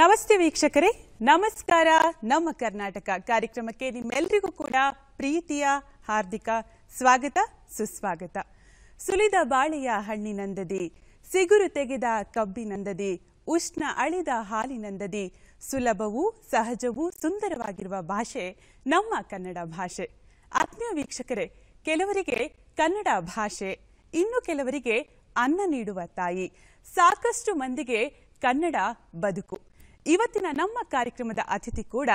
ನಮಸ್ತೆ ವೀಕ್ಷಕರೇ ನಮಸ್ಕಾರ ನಮ್ಮ ಕರ್ನಾಟಕ ಕಾರ್ಯಕ್ರಮಕ್ಕೆ ನಿಮ್ಮೆಲ್ಲರಿಗೂ ಕೂಡ ಪ್ರೀತಿಯ ಹಾರ್ದಿಕ ಸ್ವಾಗತ ಸುಸ್ವಾಗತ ಸುಲಿದ ಬಾಳೆಯ ಹಣ್ಣಿನಂದದಿ ಸಿಗುರು ತೆಗೆದ ಕಬ್ಬಿನಂದದಿ ಉಷ್ಣ ಅಳಿದ ಹಾಲಿನಂದದಿ ಸುಲಭವೂ ಸಹಜವೂ ಸುಂದರವಾಗಿರುವ ಭಾಷೆ ನಮ್ಮ ಕನ್ನಡ ಭಾಷೆ ಆತ್ಮೀಯ ವೀಕ್ಷಕರೇ ಕೆಲವರಿಗೆ ಕನ್ನಡ ಭಾಷೆ ಇನ್ನು ಕೆಲವರಿಗೆ ಅನ್ನ ನೀಡುವ ತಾಯಿ ಸಾಕಷ್ಟು ಮಂದಿಗೆ ಕನ್ನಡ ಬದುಕು ಇವತ್ತಿನ ನಮ್ಮ ಕಾರ್ಯಕ್ರಮದ ಅತಿಥಿ ಕೂಡ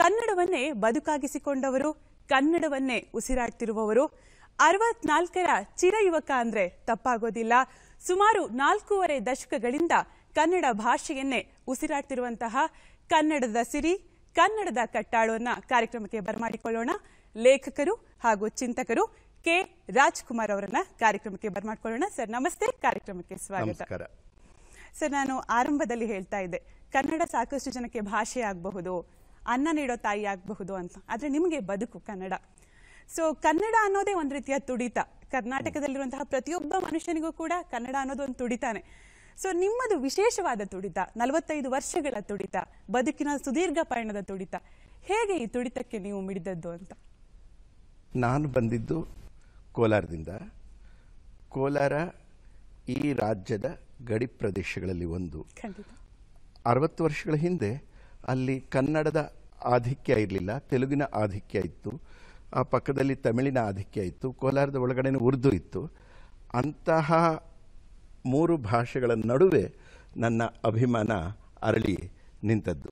ಕನ್ನಡವನ್ನೇ ಬದುಕಾಗಿಸಿಕೊಂಡವರು ಕನ್ನಡವನ್ನೇ ಉಸಿರಾಡ್ತಿರುವವರು ಅರವತ್ನಾಲ್ಕರ ಯುವಕ ಅಂದ್ರೆ ತಪ್ಪಾಗೋದಿಲ್ಲ ಸುಮಾರು ನಾಲ್ಕೂವರೆ ದಶಕಗಳಿಂದ ಕನ್ನಡ ಭಾಷೆಯನ್ನೇ ಉಸಿರಾಡ್ತಿರುವಂತಹ ಕನ್ನಡದ ಸಿರಿ ಕನ್ನಡದ ಕಟ್ಟಾಳುವನ್ನ ಕಾರ್ಯಕ್ರಮಕ್ಕೆ ಬರಮಾಡಿಕೊಳ್ಳೋಣ ಲೇಖಕರು ಹಾಗೂ ಚಿಂತಕರು ಕೆ ರಾಜ್ಕುಮಾರ್ ಅವರನ್ನ ಕಾರ್ಯಕ್ರಮಕ್ಕೆ ಬರಮಾಡಿಕೊಳ್ಳೋಣ ಸರ್ ನಮಸ್ತೆ ಕಾರ್ಯಕ್ರಮಕ್ಕೆ ಸ್ವಾಗತ ಸರ್ ನಾನು ಆರಂಭದಲ್ಲಿ ಹೇಳ್ತಾ ಇದ್ದೆ ಕನ್ನಡ ಸಾಕಷ್ಟು ಜನಕ್ಕೆ ಭಾಷೆ ಆಗಬಹುದು ಅನ್ನ ನೀಡೋ ತಾಯಿ ಆಗಬಹುದು ಅಂತ ಆದರೆ ನಿಮಗೆ ಬದುಕು ಕನ್ನಡ ಸೊ ಕನ್ನಡ ಅನ್ನೋದೇ ಒಂದು ರೀತಿಯ ತುಡಿತ ಕರ್ನಾಟಕದಲ್ಲಿರುವಂತಹ ಪ್ರತಿಯೊಬ್ಬ ಮನುಷ್ಯನಿಗೂ ಕೂಡ ಕನ್ನಡ ಅನ್ನೋದು ಒಂದು ತುಡಿತಾನೆ ಸೊ ನಿಮ್ಮದು ವಿಶೇಷವಾದ ತುಡಿತ ನಲವತ್ತೈದು ವರ್ಷಗಳ ತುಡಿತ ಬದುಕಿನ ಸುದೀರ್ಘ ಪಯಣದ ತುಡಿತ ಹೇಗೆ ಈ ತುಡಿತಕ್ಕೆ ನೀವು ಮಿಡಿದದ್ದು ಅಂತ ನಾನು ಬಂದಿದ್ದು ಕೋಲಾರದಿಂದ ಕೋಲಾರ ಈ ರಾಜ್ಯದ ಗಡಿ ಪ್ರದೇಶಗಳಲ್ಲಿ ಒಂದು ಅರವತ್ತು ವರ್ಷಗಳ ಹಿಂದೆ ಅಲ್ಲಿ ಕನ್ನಡದ ಆಧಿಕ್ಯ ಇರಲಿಲ್ಲ ತೆಲುಗಿನ ಆಧಿಕ್ಯ ಇತ್ತು ಆ ಪಕ್ಕದಲ್ಲಿ ತಮಿಳಿನ ಆಧಿಕ್ಯ ಇತ್ತು ಕೋಲಾರದ ಒಳಗಡೆ ಉರ್ದು ಇತ್ತು ಅಂತಹ ಮೂರು ಭಾಷೆಗಳ ನಡುವೆ ನನ್ನ ಅಭಿಮಾನ ಅರಳಿ ನಿಂತದ್ದು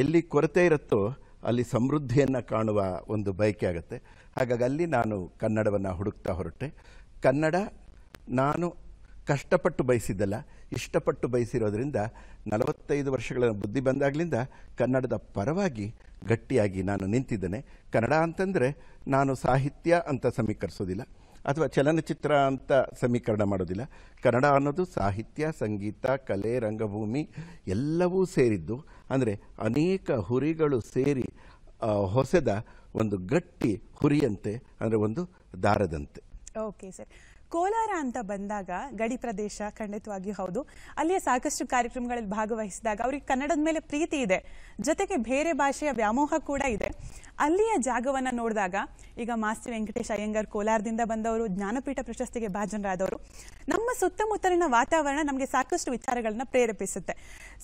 ಎಲ್ಲಿ ಕೊರತೆ ಇರುತ್ತೋ ಅಲ್ಲಿ ಸಮೃದ್ಧಿಯನ್ನು ಕಾಣುವ ಒಂದು ಬಯಕೆ ಆಗುತ್ತೆ ಹಾಗಾಗಿ ಅಲ್ಲಿ ನಾನು ಕನ್ನಡವನ್ನು ಹುಡುಕ್ತಾ ಹೊರಟೆ ಕನ್ನಡ ನಾನು ಕಷ್ಟಪಟ್ಟು ಬಯಸಿದ್ದಲ್ಲ ಇಷ್ಟಪಟ್ಟು ಬಯಸಿರೋದ್ರಿಂದ ನಲವತ್ತೈದು ವರ್ಷಗಳ ಬುದ್ಧಿ ಬಂದಾಗಲಿಂದ ಕನ್ನಡದ ಪರವಾಗಿ ಗಟ್ಟಿಯಾಗಿ ನಾನು ನಿಂತಿದ್ದೇನೆ ಕನ್ನಡ ಅಂತಂದರೆ ನಾನು ಸಾಹಿತ್ಯ ಅಂತ ಸಮೀಕರಿಸೋದಿಲ್ಲ ಅಥವಾ ಚಲನಚಿತ್ರ ಅಂತ ಸಮೀಕರಣ ಮಾಡೋದಿಲ್ಲ ಕನ್ನಡ ಅನ್ನೋದು ಸಾಹಿತ್ಯ ಸಂಗೀತ ಕಲೆ ರಂಗಭೂಮಿ ಎಲ್ಲವೂ ಸೇರಿದ್ದು ಅಂದರೆ ಅನೇಕ ಹುರಿಗಳು ಸೇರಿ ಹೊಸದ ಒಂದು ಗಟ್ಟಿ ಹುರಿಯಂತೆ ಅಂದರೆ ಒಂದು ದಾರದಂತೆ ಓಕೆ ಸರ್ ಕೋಲಾರ ಅಂತ ಬಂದಾಗ ಗಡಿ ಪ್ರದೇಶ ಖಂಡಿತವಾಗಿಯೂ ಹೌದು ಅಲ್ಲಿಯ ಸಾಕಷ್ಟು ಕಾರ್ಯಕ್ರಮಗಳಲ್ಲಿ ಭಾಗವಹಿಸಿದಾಗ ಅವರಿಗೆ ಕನ್ನಡದ ಮೇಲೆ ಪ್ರೀತಿ ಇದೆ ಜೊತೆಗೆ ಬೇರೆ ಭಾಷೆಯ ವ್ಯಾಮೋಹ ಕೂಡ ಇದೆ ಅಲ್ಲಿಯ ಜಾಗವನ್ನು ನೋಡಿದಾಗ ಈಗ ಮಾಸ್ತಿ ವೆಂಕಟೇಶ್ ಅಯ್ಯಂಗಾರ್ ಕೋಲಾರದಿಂದ ಬಂದವರು ಜ್ಞಾನಪೀಠ ಪ್ರಶಸ್ತಿಗೆ ಭಾಜನರಾದವರು ನಮ್ಮ ಸುತ್ತಮುತ್ತಲಿನ ವಾತಾವರಣ ನಮಗೆ ಸಾಕಷ್ಟು ವಿಚಾರಗಳನ್ನ ಪ್ರೇರೇಪಿಸುತ್ತೆ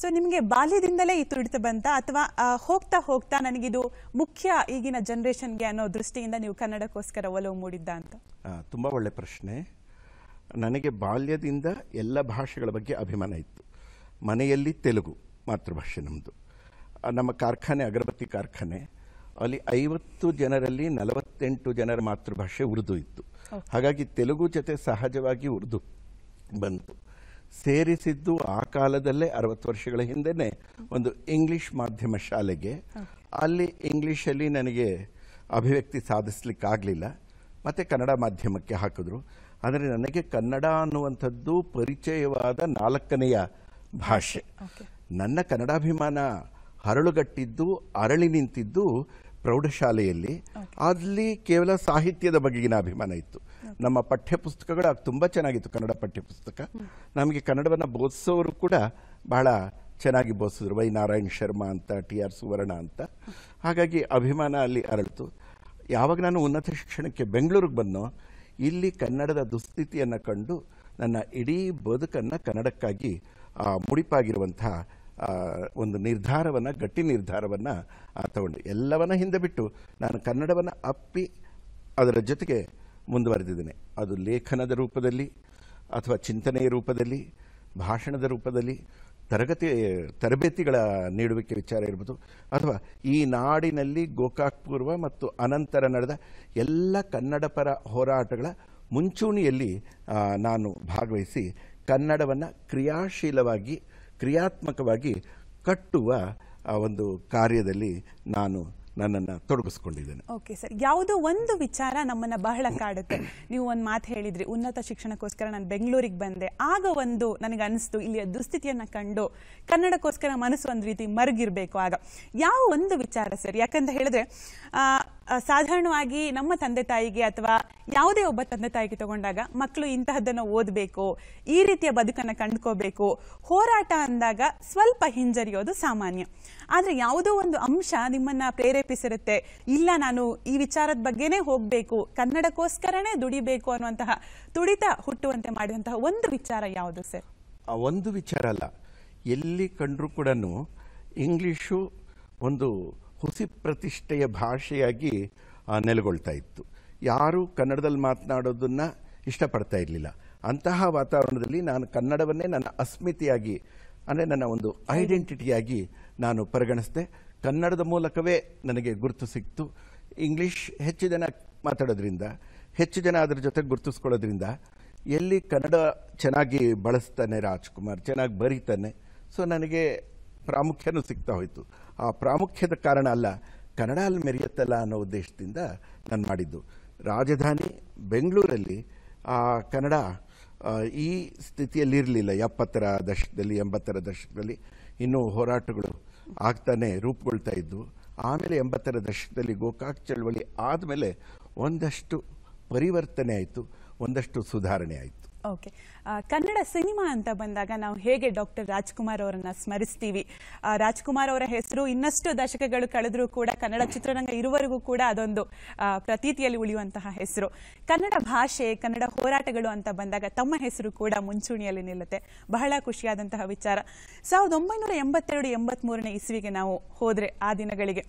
ಸೊ ನಿಮಗೆ ಬಾಲ್ಯದಿಂದಲೇ ಈ ತುಡಿತ ಬಂತ ಅಥವಾ ಹೋಗ್ತಾ ಹೋಗ್ತಾ ನನಗಿದು ಮುಖ್ಯ ಈಗಿನ ಜನರೇಷನ್ಗೆ ಅನ್ನೋ ದೃಷ್ಟಿಯಿಂದ ನೀವು ಕನ್ನಡಕ್ಕೋಸ್ಕರ ಒಲವು ಮೂಡಿದ್ದ ಅಂತ ತುಂಬಾ ಒಳ್ಳೆ ಪ್ರಶ್ನೆ ನನಗೆ ಬಾಲ್ಯದಿಂದ ಎಲ್ಲ ಭಾಷೆಗಳ ಬಗ್ಗೆ ಅಭಿಮಾನ ಇತ್ತು ಮನೆಯಲ್ಲಿ ತೆಲುಗು ಮಾತೃಭಾಷೆ ನಮ್ಮದು ನಮ್ಮ ಕಾರ್ಖಾನೆ ಅಗರಬತ್ತಿ ಕಾರ್ಖಾನೆ ಅಲ್ಲಿ ಐವತ್ತು ಜನರಲ್ಲಿ ನಲವತ್ತೆಂಟು ಜನರ ಮಾತೃಭಾಷೆ ಉರ್ದು ಇತ್ತು ಹಾಗಾಗಿ ತೆಲುಗು ಜೊತೆ ಸಹಜವಾಗಿ ಉರ್ದು ಬಂತು ಸೇರಿಸಿದ್ದು ಆ ಕಾಲದಲ್ಲೇ ಅರವತ್ತು ವರ್ಷಗಳ ಹಿಂದೆನೇ ಒಂದು ಇಂಗ್ಲಿಷ್ ಮಾಧ್ಯಮ ಶಾಲೆಗೆ ಅಲ್ಲಿ ಇಂಗ್ಲೀಷಲ್ಲಿ ನನಗೆ ಅಭಿವ್ಯಕ್ತಿ ಸಾಧಿಸ್ಲಿಕ್ಕಾಗಲಿಲ್ಲ ಮತ್ತು ಕನ್ನಡ ಮಾಧ್ಯಮಕ್ಕೆ ಹಾಕಿದ್ರು ಆದರೆ ನನಗೆ ಕನ್ನಡ ಅನ್ನುವಂಥದ್ದು ಪರಿಚಯವಾದ ನಾಲ್ಕನೆಯ ಭಾಷೆ ನನ್ನ ಕನ್ನಡಾಭಿಮಾನ ಹರಳುಗಟ್ಟಿದ್ದು ಅರಳಿ ನಿಂತಿದ್ದು ಪ್ರೌಢಶಾಲೆಯಲ್ಲಿ ಅಲ್ಲಿ ಕೇವಲ ಸಾಹಿತ್ಯದ ಬಗೆಗಿನ ಅಭಿಮಾನ ಇತ್ತು ನಮ್ಮ ಪಠ್ಯಪುಸ್ತಕಗಳು ಅದು ತುಂಬ ಚೆನ್ನಾಗಿತ್ತು ಕನ್ನಡ ಪಠ್ಯಪುಸ್ತಕ ನಮಗೆ ಕನ್ನಡವನ್ನು ಬೋಧಿಸೋರು ಕೂಡ ಬಹಳ ಚೆನ್ನಾಗಿ ಬೋಧಿಸಿದ್ರು ವೈ ನಾರಾಯಣ್ ಶರ್ಮಾ ಅಂತ ಟಿ ಆರ್ ಸುವರ್ಣ ಅಂತ ಹಾಗಾಗಿ ಅಭಿಮಾನ ಅಲ್ಲಿ ಅರಳಿತು ಯಾವಾಗ ನಾನು ಉನ್ನತ ಶಿಕ್ಷಣಕ್ಕೆ ಬೆಂಗಳೂರಿಗೆ ಬಂದನೋ ಇಲ್ಲಿ ಕನ್ನಡದ ದುಸ್ಥಿತಿಯನ್ನು ಕಂಡು ನನ್ನ ಇಡೀ ಬದುಕನ್ನು ಕನ್ನಡಕ್ಕಾಗಿ ಮುಡಿಪಾಗಿರುವಂತಹ ಒಂದು ನಿರ್ಧಾರವನ್ನು ಗಟ್ಟಿ ನಿರ್ಧಾರವನ್ನು ತಗೊಂಡು ಎಲ್ಲವನ್ನ ಹಿಂದೆ ಬಿಟ್ಟು ನಾನು ಕನ್ನಡವನ್ನು ಅಪ್ಪಿ ಅದರ ಜೊತೆಗೆ ಮುಂದುವರೆದಿದ್ದೇನೆ ಅದು ಲೇಖನದ ರೂಪದಲ್ಲಿ ಅಥವಾ ಚಿಂತನೆಯ ರೂಪದಲ್ಲಿ ಭಾಷಣದ ರೂಪದಲ್ಲಿ ತರಗತಿ ತರಬೇತಿಗಳ ನೀಡುವಿಕೆ ವಿಚಾರ ಇರ್ಬೋದು ಅಥವಾ ಈ ನಾಡಿನಲ್ಲಿ ಗೋಕಾಕ್ ಪೂರ್ವ ಮತ್ತು ಅನಂತರ ನಡೆದ ಎಲ್ಲ ಕನ್ನಡ ಪರ ಹೋರಾಟಗಳ ಮುಂಚೂಣಿಯಲ್ಲಿ ನಾನು ಭಾಗವಹಿಸಿ ಕನ್ನಡವನ್ನು ಕ್ರಿಯಾಶೀಲವಾಗಿ ಕ್ರಿಯಾತ್ಮಕವಾಗಿ ಕಟ್ಟುವ ಒಂದು ಕಾರ್ಯದಲ್ಲಿ ನಾನು ನನ್ನನ್ನು ತೊಡಗಿಸ್ಕೊಂಡಿದ್ದೇನೆ ಓಕೆ ಸರ್ ಯಾವುದೋ ಒಂದು ವಿಚಾರ ನಮ್ಮನ್ನು ಬಹಳ ಕಾಡುತ್ತೆ ನೀವು ಒಂದು ಮಾತು ಹೇಳಿದ್ರಿ ಉನ್ನತ ಶಿಕ್ಷಣಕ್ಕೋಸ್ಕರ ನಾನು ಬೆಂಗಳೂರಿಗೆ ಬಂದೆ ಆಗ ಒಂದು ನನಗೆ ಅನಿಸ್ತು ಇಲ್ಲಿಯ ದುಸ್ಥಿತಿಯನ್ನು ಕಂಡು ಕನ್ನಡಕ್ಕೋಸ್ಕರ ಮನಸ್ಸು ಒಂದು ರೀತಿ ಮರಗಿರ್ಬೇಕು ಆಗ ಯಾವ ಒಂದು ವಿಚಾರ ಸರ್ ಯಾಕಂತ ಹೇಳಿದ್ರೆ ಸಾಧಾರಣವಾಗಿ ನಮ್ಮ ತಂದೆ ತಾಯಿಗೆ ಅಥವಾ ಯಾವುದೇ ಒಬ್ಬ ತಂದೆ ತಾಯಿಗೆ ತಗೊಂಡಾಗ ಮಕ್ಕಳು ಇಂತಹದ್ದನ್ನು ಓದಬೇಕು ಈ ರೀತಿಯ ಬದುಕನ್ನು ಕಂಡುಕೋಬೇಕು ಹೋರಾಟ ಅಂದಾಗ ಸ್ವಲ್ಪ ಹಿಂಜರಿಯೋದು ಸಾಮಾನ್ಯ ಆದರೆ ಯಾವುದೋ ಒಂದು ಅಂಶ ನಿಮ್ಮನ್ನು ಪ್ರೇರೇಪಿಸಿರುತ್ತೆ ಇಲ್ಲ ನಾನು ಈ ವಿಚಾರದ ಬಗ್ಗೆನೇ ಹೋಗಬೇಕು ಕನ್ನಡಕ್ಕೋಸ್ಕರನೇ ದುಡಿಬೇಕು ಅನ್ನುವಂತಹ ತುಡಿತ ಹುಟ್ಟುವಂತೆ ಮಾಡಿದಂತಹ ಒಂದು ವಿಚಾರ ಯಾವುದು ಸರ್ ಒಂದು ವಿಚಾರ ಅಲ್ಲ ಎಲ್ಲಿ ಕಂಡರೂ ಕೂಡ ಇಂಗ್ಲೀಷು ಒಂದು ಹುಸಿ ಪ್ರತಿಷ್ಠೆಯ ಭಾಷೆಯಾಗಿ ನೆಲೆಗೊಳ್ತಾ ಇತ್ತು ಯಾರೂ ಕನ್ನಡದಲ್ಲಿ ಮಾತನಾಡೋದನ್ನು ಇಷ್ಟಪಡ್ತಾ ಇರಲಿಲ್ಲ ಅಂತಹ ವಾತಾವರಣದಲ್ಲಿ ನಾನು ಕನ್ನಡವನ್ನೇ ನನ್ನ ಅಸ್ಮಿತೆಯಾಗಿ ಅಂದರೆ ನನ್ನ ಒಂದು ಐಡೆಂಟಿಟಿಯಾಗಿ ನಾನು ಪರಿಗಣಿಸಿದೆ ಕನ್ನಡದ ಮೂಲಕವೇ ನನಗೆ ಗುರುತು ಸಿಕ್ತು ಇಂಗ್ಲೀಷ್ ಹೆಚ್ಚು ಜನ ಮಾತಾಡೋದ್ರಿಂದ ಹೆಚ್ಚು ಜನ ಅದರ ಜೊತೆ ಗುರುತಿಸ್ಕೊಳ್ಳೋದ್ರಿಂದ ಎಲ್ಲಿ ಕನ್ನಡ ಚೆನ್ನಾಗಿ ಬಳಸ್ತಾನೆ ರಾಜ್ಕುಮಾರ್ ಚೆನ್ನಾಗಿ ಬರೀತಾನೆ ಸೊ ನನಗೆ ಪ್ರಾಮುಖ್ಯನೂ ಸಿಗ್ತಾ ಹೋಯಿತು ಆ ಪ್ರಾಮುಖ್ಯದ ಕಾರಣ ಅಲ್ಲ ಕನ್ನಡ ಅಲ್ಲಿ ಮೆರೆಯುತ್ತಲ್ಲ ಅನ್ನೋ ಉದ್ದೇಶದಿಂದ ನಾನು ಮಾಡಿದ್ದು ರಾಜಧಾನಿ ಬೆಂಗಳೂರಲ್ಲಿ ಆ ಕನ್ನಡ ಈ ಸ್ಥಿತಿಯಲ್ಲಿರಲಿಲ್ಲ ಎಪ್ಪತ್ತರ ದಶಕದಲ್ಲಿ ಎಂಬತ್ತರ ದಶಕದಲ್ಲಿ ಇನ್ನೂ ಹೋರಾಟಗಳು ಆಗ್ತಾನೆ ರೂಪುಗೊಳ್ತಾ ಇದ್ದು ಆಮೇಲೆ ಎಂಬತ್ತರ ದಶಕದಲ್ಲಿ ಗೋಕಾಕ್ ಚಳವಳಿ ಆದಮೇಲೆ ಒಂದಷ್ಟು ಪರಿವರ್ತನೆ ಆಯಿತು ಒಂದಷ್ಟು ಸುಧಾರಣೆ ಆಯಿತು ಓಕೆ ಕನ್ನಡ ಸಿನಿಮಾ ಅಂತ ಬಂದಾಗ ನಾವು ಹೇಗೆ ಡಾಕ್ಟರ್ ರಾಜ್ಕುಮಾರ್ ಅವರನ್ನ ಸ್ಮರಿಸ್ತೀವಿ ರಾಜ್ಕುಮಾರ್ ಅವರ ಹೆಸರು ಇನ್ನಷ್ಟು ದಶಕಗಳು ಕಳೆದರೂ ಕೂಡ ಕನ್ನಡ ಚಿತ್ರರಂಗ ಇರುವರೆಗೂ ಕೂಡ ಅದೊಂದು ಪ್ರತೀತಿಯಲ್ಲಿ ಉಳಿಯುವಂತಹ ಹೆಸರು ಕನ್ನಡ ಭಾಷೆ ಕನ್ನಡ ಹೋರಾಟಗಳು ಅಂತ ಬಂದಾಗ ತಮ್ಮ ಹೆಸರು ಕೂಡ ಮುಂಚೂಣಿಯಲ್ಲಿ ನಿಲ್ಲುತ್ತೆ ಬಹಳ ಖುಷಿಯಾದಂತಹ ವಿಚಾರ ಸಾವಿರದ ಒಂಬೈನೂರ ಎಂಬತ್ತೆರಡು ಎಂಬತ್ಮೂರನೇ ಇಸ್ವಿಗೆ ನಾವು ಹೋದರೆ ಆ ದಿನಗಳಿಗೆ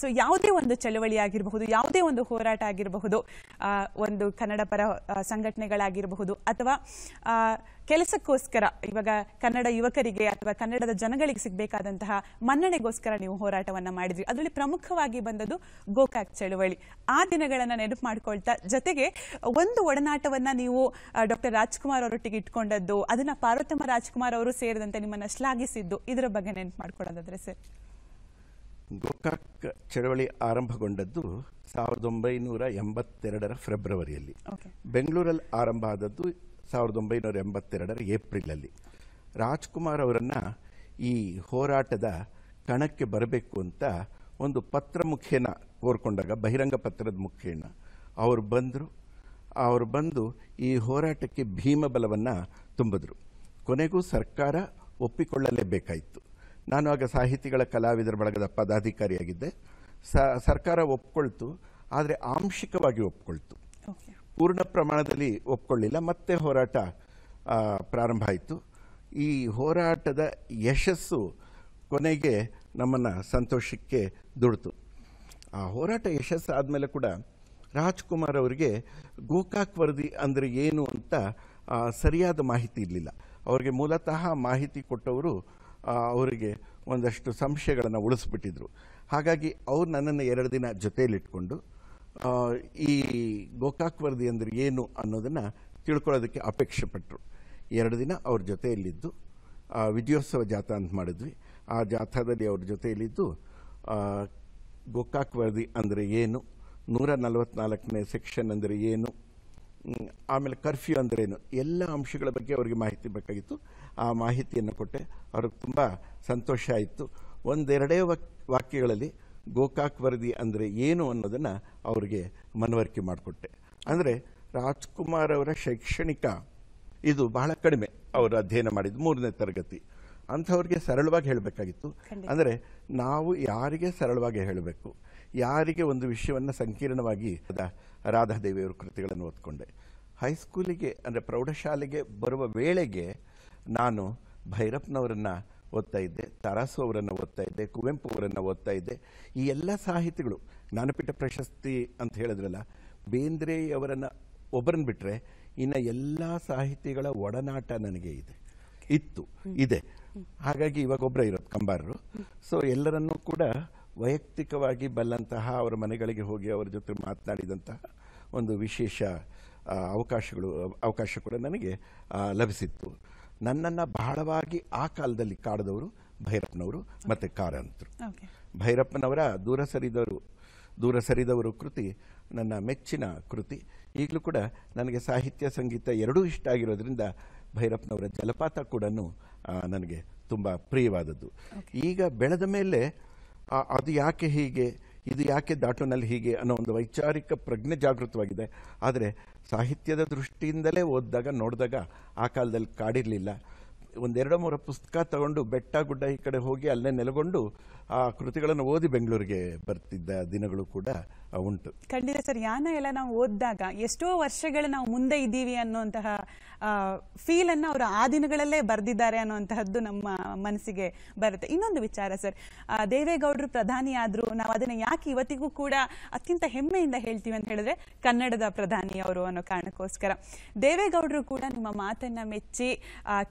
ಸೊ ಯಾವುದೇ ಒಂದು ಚಳವಳಿ ಆಗಿರಬಹುದು ಯಾವುದೇ ಒಂದು ಹೋರಾಟ ಆಗಿರಬಹುದು ಒಂದು ಕನ್ನಡ ಪರ ಸಂಘಟನೆಗಳಾಗಿರಬಹುದು ಅಥವಾ ಕೆಲಸಕ್ಕೋಸ್ಕರ ಇವಾಗ ಕನ್ನಡ ಯುವಕರಿಗೆ ಅಥವಾ ಕನ್ನಡದ ಜನಗಳಿಗೆ ಸಿಗಬೇಕಾದಂತಹ ಮನ್ನಣೆಗೋಸ್ಕರ ನೀವು ಹೋರಾಟವನ್ನ ಮಾಡಿದ್ರಿ ಅದರಲ್ಲಿ ಪ್ರಮುಖವಾಗಿ ಬಂದದ್ದು ಗೋಕಾಕ್ ಚಳುವಳಿ ಆ ದಿನಗಳನ್ನ ನೆನಪು ಮಾಡ್ಕೊಳ್ತಾ ಜೊತೆಗೆ ಒಂದು ಒಡನಾಟವನ್ನು ನೀವು ಡಾಕ್ಟರ್ ರಾಜ್ಕುಮಾರ್ ಅವರೊಟ್ಟಿಗೆ ಇಟ್ಕೊಂಡದ್ದು ಅದನ್ನ ಪಾರ್ವತಮ್ಮ ರಾಜ್ಕುಮಾರ್ ಅವರು ಸೇರಿದಂತೆ ನಿಮ್ಮನ್ನು ಶ್ಲಾಘಿಸಿದ್ದು ಇದರ ಬಗ್ಗೆ ನೆನಪು ಮಾಡ್ಕೊಳ್ಳೋದಾದ್ರೆ ಸರ್ ಗೋಕಾಕ್ ಚಳವಳಿ ಆರಂಭಗೊಂಡದ್ದು ಸಾವಿರದ ಒಂಬೈನೂರ ಎಂಬತ್ತೆರಡರ ಫೆಬ್ರವರಿಯಲ್ಲಿ ಬೆಂಗಳೂರಲ್ಲಿ ಆರಂಭ ಆದದ್ದು ಸಾವಿರದ ಒಂಬೈನೂರ ಎಂಬತ್ತೆರಡರ ಏಪ್ರಿಲಲ್ಲಿ ರಾಜ್ಕುಮಾರ್ ಅವರನ್ನು ಈ ಹೋರಾಟದ ಕಣಕ್ಕೆ ಬರಬೇಕು ಅಂತ ಒಂದು ಪತ್ರ ಮುಖೇನ ಕೋರ್ಕೊಂಡಾಗ ಬಹಿರಂಗ ಪತ್ರದ ಮುಖೇನ ಅವರು ಬಂದರು ಅವರು ಬಂದು ಈ ಹೋರಾಟಕ್ಕೆ ಭೀಮ ಬಲವನ್ನು ತುಂಬಿದ್ರು ಕೊನೆಗೂ ಸರ್ಕಾರ ಒಪ್ಪಿಕೊಳ್ಳಲೇಬೇಕಾಯಿತು ನಾನು ಆಗ ಸಾಹಿತಿಗಳ ಕಲಾವಿದರ ಬಳಗದ ಪದಾಧಿಕಾರಿಯಾಗಿದ್ದೆ ಸರ್ಕಾರ ಒಪ್ಕೊಳ್ತು ಆದರೆ ಆಂಶಿಕವಾಗಿ ಒಪ್ಕೊಳ್ತು ಪೂರ್ಣ ಪ್ರಮಾಣದಲ್ಲಿ ಒಪ್ಕೊಳ್ಳಿಲ್ಲ ಮತ್ತೆ ಹೋರಾಟ ಪ್ರಾರಂಭ ಆಯಿತು ಈ ಹೋರಾಟದ ಯಶಸ್ಸು ಕೊನೆಗೆ ನಮ್ಮನ್ನು ಸಂತೋಷಕ್ಕೆ ದುಡಿತು ಆ ಹೋರಾಟ ಯಶಸ್ಸು ಆದಮೇಲೆ ಕೂಡ ರಾಜ್ಕುಮಾರ್ ಅವರಿಗೆ ಗೋಕಾಕ್ ವರದಿ ಅಂದರೆ ಏನು ಅಂತ ಸರಿಯಾದ ಮಾಹಿತಿ ಇರಲಿಲ್ಲ ಅವರಿಗೆ ಮೂಲತಃ ಮಾಹಿತಿ ಕೊಟ್ಟವರು ಅವರಿಗೆ ಒಂದಷ್ಟು ಸಂಶಯಗಳನ್ನು ಉಳಿಸ್ಬಿಟ್ಟಿದ್ರು ಹಾಗಾಗಿ ಅವ್ರು ನನ್ನನ್ನು ಎರಡು ದಿನ ಜೊತೆಯಲ್ಲಿಟ್ಕೊಂಡು ಈ ಗೋಕಾಕ್ ವರದಿ ಅಂದರೆ ಏನು ಅನ್ನೋದನ್ನು ತಿಳ್ಕೊಳ್ಳೋದಕ್ಕೆ ಅಪೇಕ್ಷೆ ಪಟ್ಟರು ಎರಡು ದಿನ ಅವ್ರ ಜೊತೆಯಲ್ಲಿದ್ದು ವಿಜಯೋತ್ಸವ ಜಾಥಾ ಅಂತ ಮಾಡಿದ್ವಿ ಆ ಜಾಥಾದಲ್ಲಿ ಅವ್ರ ಜೊತೆಯಲ್ಲಿದ್ದು ಗೋಕಾಕ್ ವರದಿ ಅಂದರೆ ಏನು ನೂರ ನಲವತ್ನಾಲ್ಕನೇ ಸೆಕ್ಷನ್ ಅಂದರೆ ಏನು ಆಮೇಲೆ ಕರ್ಫ್ಯೂ ಅಂದರೆ ಏನು ಎಲ್ಲ ಅಂಶಗಳ ಬಗ್ಗೆ ಅವರಿಗೆ ಮಾಹಿತಿ ಬೇಕಾಗಿತ್ತು ಆ ಮಾಹಿತಿಯನ್ನು ಕೊಟ್ಟೆ ಅವ್ರಿಗೆ ತುಂಬ ಸಂತೋಷ ಆಯಿತು ಒಂದೆರಡೇ ವಾಕ್ಯಗಳಲ್ಲಿ ಗೋಕಾಕ್ ವರದಿ ಅಂದರೆ ಏನು ಅನ್ನೋದನ್ನು ಅವರಿಗೆ ಮನವರಿಕೆ ಮಾಡಿಕೊಟ್ಟೆ ಅಂದರೆ ರಾಜ್ಕುಮಾರ್ ಅವರ ಶೈಕ್ಷಣಿಕ ಇದು ಬಹಳ ಕಡಿಮೆ ಅವರು ಅಧ್ಯಯನ ಮಾಡಿದ್ದು ಮೂರನೇ ತರಗತಿ ಅಂಥವ್ರಿಗೆ ಸರಳವಾಗಿ ಹೇಳಬೇಕಾಗಿತ್ತು ಅಂದರೆ ನಾವು ಯಾರಿಗೆ ಸರಳವಾಗಿ ಹೇಳಬೇಕು ಯಾರಿಗೆ ಒಂದು ವಿಷಯವನ್ನು ಸಂಕೀರ್ಣವಾಗಿ ರಾಧಾದೇವಿಯವರ ಕೃತಿಗಳನ್ನು ಓದ್ಕೊಂಡೆ ಹೈಸ್ಕೂಲಿಗೆ ಅಂದರೆ ಪ್ರೌಢಶಾಲೆಗೆ ಬರುವ ವೇಳೆಗೆ ನಾನು ಭೈರಪ್ಪನವರನ್ನು ಓದ್ತಾ ಇದ್ದೆ ತಾರಾಸು ಅವರನ್ನು ಓದ್ತಾ ಇದ್ದೆ ಕುವೆಂಪು ಅವರನ್ನು ಓದ್ತಾ ಇದ್ದೆ ಈ ಎಲ್ಲ ಸಾಹಿತಿಗಳು ಜ್ಞಾನಪೀಠ ಪ್ರಶಸ್ತಿ ಅಂತ ಹೇಳಿದ್ರಲ್ಲ ಬೇಂದ್ರೆಯವರನ್ನು ಒಬ್ಬರನ್ನು ಬಿಟ್ಟರೆ ಇನ್ನು ಎಲ್ಲ ಸಾಹಿತಿಗಳ ಒಡನಾಟ ನನಗೆ ಇದೆ ಇತ್ತು ಇದೆ ಹಾಗಾಗಿ ಇವಾಗ ಒಬ್ಬರೇ ಇರೋದು ಕಂಬಾರರು ಸೊ ಎಲ್ಲರನ್ನೂ ಕೂಡ ವೈಯಕ್ತಿಕವಾಗಿ ಬಲ್ಲಂತಹ ಅವರ ಮನೆಗಳಿಗೆ ಹೋಗಿ ಅವರ ಜೊತೆ ಮಾತನಾಡಿದಂತಹ ಒಂದು ವಿಶೇಷ ಅವಕಾಶಗಳು ಅವಕಾಶ ಕೂಡ ನನಗೆ ಲಭಿಸಿತ್ತು ನನ್ನನ್ನು ಬಹಳವಾಗಿ ಆ ಕಾಲದಲ್ಲಿ ಕಾಡದವರು ಭೈರಪ್ಪನವರು ಮತ್ತು ಕಾರಂತರು ಭೈರಪ್ಪನವರ ದೂರ ಸರಿದವರು ದೂರ ಸರಿದವರು ಕೃತಿ ನನ್ನ ಮೆಚ್ಚಿನ ಕೃತಿ ಈಗಲೂ ಕೂಡ ನನಗೆ ಸಾಹಿತ್ಯ ಸಂಗೀತ ಎರಡೂ ಇಷ್ಟ ಆಗಿರೋದ್ರಿಂದ ಭೈರಪ್ಪನವರ ಜಲಪಾತ ಕೂಡ ನನಗೆ ತುಂಬ ಪ್ರಿಯವಾದದ್ದು ಈಗ ಬೆಳೆದ ಮೇಲೆ ಅದು ಯಾಕೆ ಹೀಗೆ ಇದು ಯಾಕೆ ದಾಟೋನಲ್ಲಿ ಹೀಗೆ ಅನ್ನೋ ಒಂದು ವೈಚಾರಿಕ ಪ್ರಜ್ಞೆ ಜಾಗೃತವಾಗಿದೆ ಆದರೆ ಸಾಹಿತ್ಯದ ದೃಷ್ಟಿಯಿಂದಲೇ ಓದಿದಾಗ ನೋಡಿದಾಗ ಆ ಕಾಲದಲ್ಲಿ ಕಾಡಿರಲಿಲ್ಲ ಒಂದೆರಡು ಮೂರು ಪುಸ್ತಕ ತಗೊಂಡು ಬೆಟ್ಟ ಗುಡ್ಡ ಈ ಕಡೆ ಹೋಗಿ ಅಲ್ಲೇ ನೆಲೆಗೊಂಡು ಆ ಕೃತಿಗಳನ್ನು ಓದಿ ಬೆಂಗಳೂರಿಗೆ ಬರ್ತಿದ್ದ ದಿನಗಳು ಕೂಡ ಉಂಟು ಖಂಡಿತ ಸರ್ ಯಾನ ಎಲ್ಲ ನಾವು ಓದಿದಾಗ ಎಷ್ಟೋ ವರ್ಷಗಳು ನಾವು ಮುಂದೆ ಇದ್ದೀವಿ ಅನ್ನುವಂತಹ ಫೀಲನ್ನು ಅವರು ಆ ದಿನಗಳಲ್ಲೇ ಬರೆದಿದ್ದಾರೆ ಅನ್ನುವಂತಹದ್ದು ನಮ್ಮ ಮನಸ್ಸಿಗೆ ಬರುತ್ತೆ ಇನ್ನೊಂದು ವಿಚಾರ ಸರ್ ದೇವೇಗೌಡರು ಪ್ರಧಾನಿ ಆದರೂ ನಾವು ಅದನ್ನ ಯಾಕೆ ಇವತ್ತಿಗೂ ಕೂಡ ಅತ್ಯಂತ ಹೆಮ್ಮೆಯಿಂದ ಹೇಳ್ತೀವಿ ಅಂತ ಹೇಳಿದ್ರೆ ಕನ್ನಡದ ಪ್ರಧಾನಿ ಅವರು ಅನ್ನೋ ಕಾರಣಕ್ಕೋಸ್ಕರ ದೇವೇಗೌಡರು ಕೂಡ ನಿಮ್ಮ ಮಾತನ್ನ ಮೆಚ್ಚಿ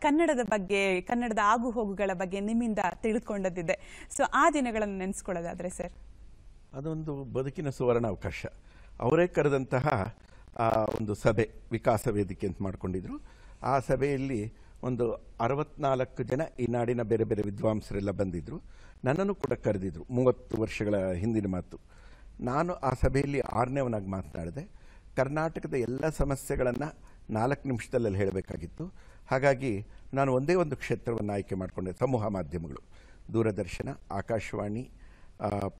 ಕನ್ನಡದ ಬಗ್ಗೆ ಕನ್ನಡದ ಆಗುಹೋಗುಗಳ ಬಗ್ಗೆ ನಿಮ್ಮಿಂದ ತಿಳಿದುಕೊಂಡದ್ದಿದೆ ಸೊ ಆ ದಿನಗಳನ್ನು ನೆನೆಸ್ಕೊಳ್ಳೋದಾದರೆ ಸರ್ ಅದೊಂದು ಬದುಕಿನ ಸುವರ್ಣ ಅವಕಾಶ ಅವರೇ ಕರೆದಂತಹ ಒಂದು ಸಭೆ ವಿಕಾಸ ವೇದಿಕೆ ಅಂತ ಮಾಡಿಕೊಂಡಿದ್ರು ಆ ಸಭೆಯಲ್ಲಿ ಒಂದು ಅರವತ್ನಾಲ್ಕು ಜನ ಈ ನಾಡಿನ ಬೇರೆ ಬೇರೆ ವಿದ್ವಾಂಸರೆಲ್ಲ ಬಂದಿದ್ದರು ನನ್ನನ್ನು ಕೂಡ ಕರೆದಿದ್ರು ಮೂವತ್ತು ವರ್ಷಗಳ ಹಿಂದಿನ ಮಾತು ನಾನು ಆ ಸಭೆಯಲ್ಲಿ ಆರನೇವನಾಗಿ ಮಾತನಾಡಿದೆ ಕರ್ನಾಟಕದ ಎಲ್ಲ ಸಮಸ್ಯೆಗಳನ್ನು ನಾಲ್ಕು ನಿಮಿಷದಲ್ಲಿ ಹೇಳಬೇಕಾಗಿತ್ತು ಹಾಗಾಗಿ ನಾನು ಒಂದೇ ಒಂದು ಕ್ಷೇತ್ರವನ್ನು ಆಯ್ಕೆ ಮಾಡಿಕೊಂಡೆ ಸಮೂಹ ಮಾಧ್ಯಮಗಳು ದೂರದರ್ಶನ ಆಕಾಶವಾಣಿ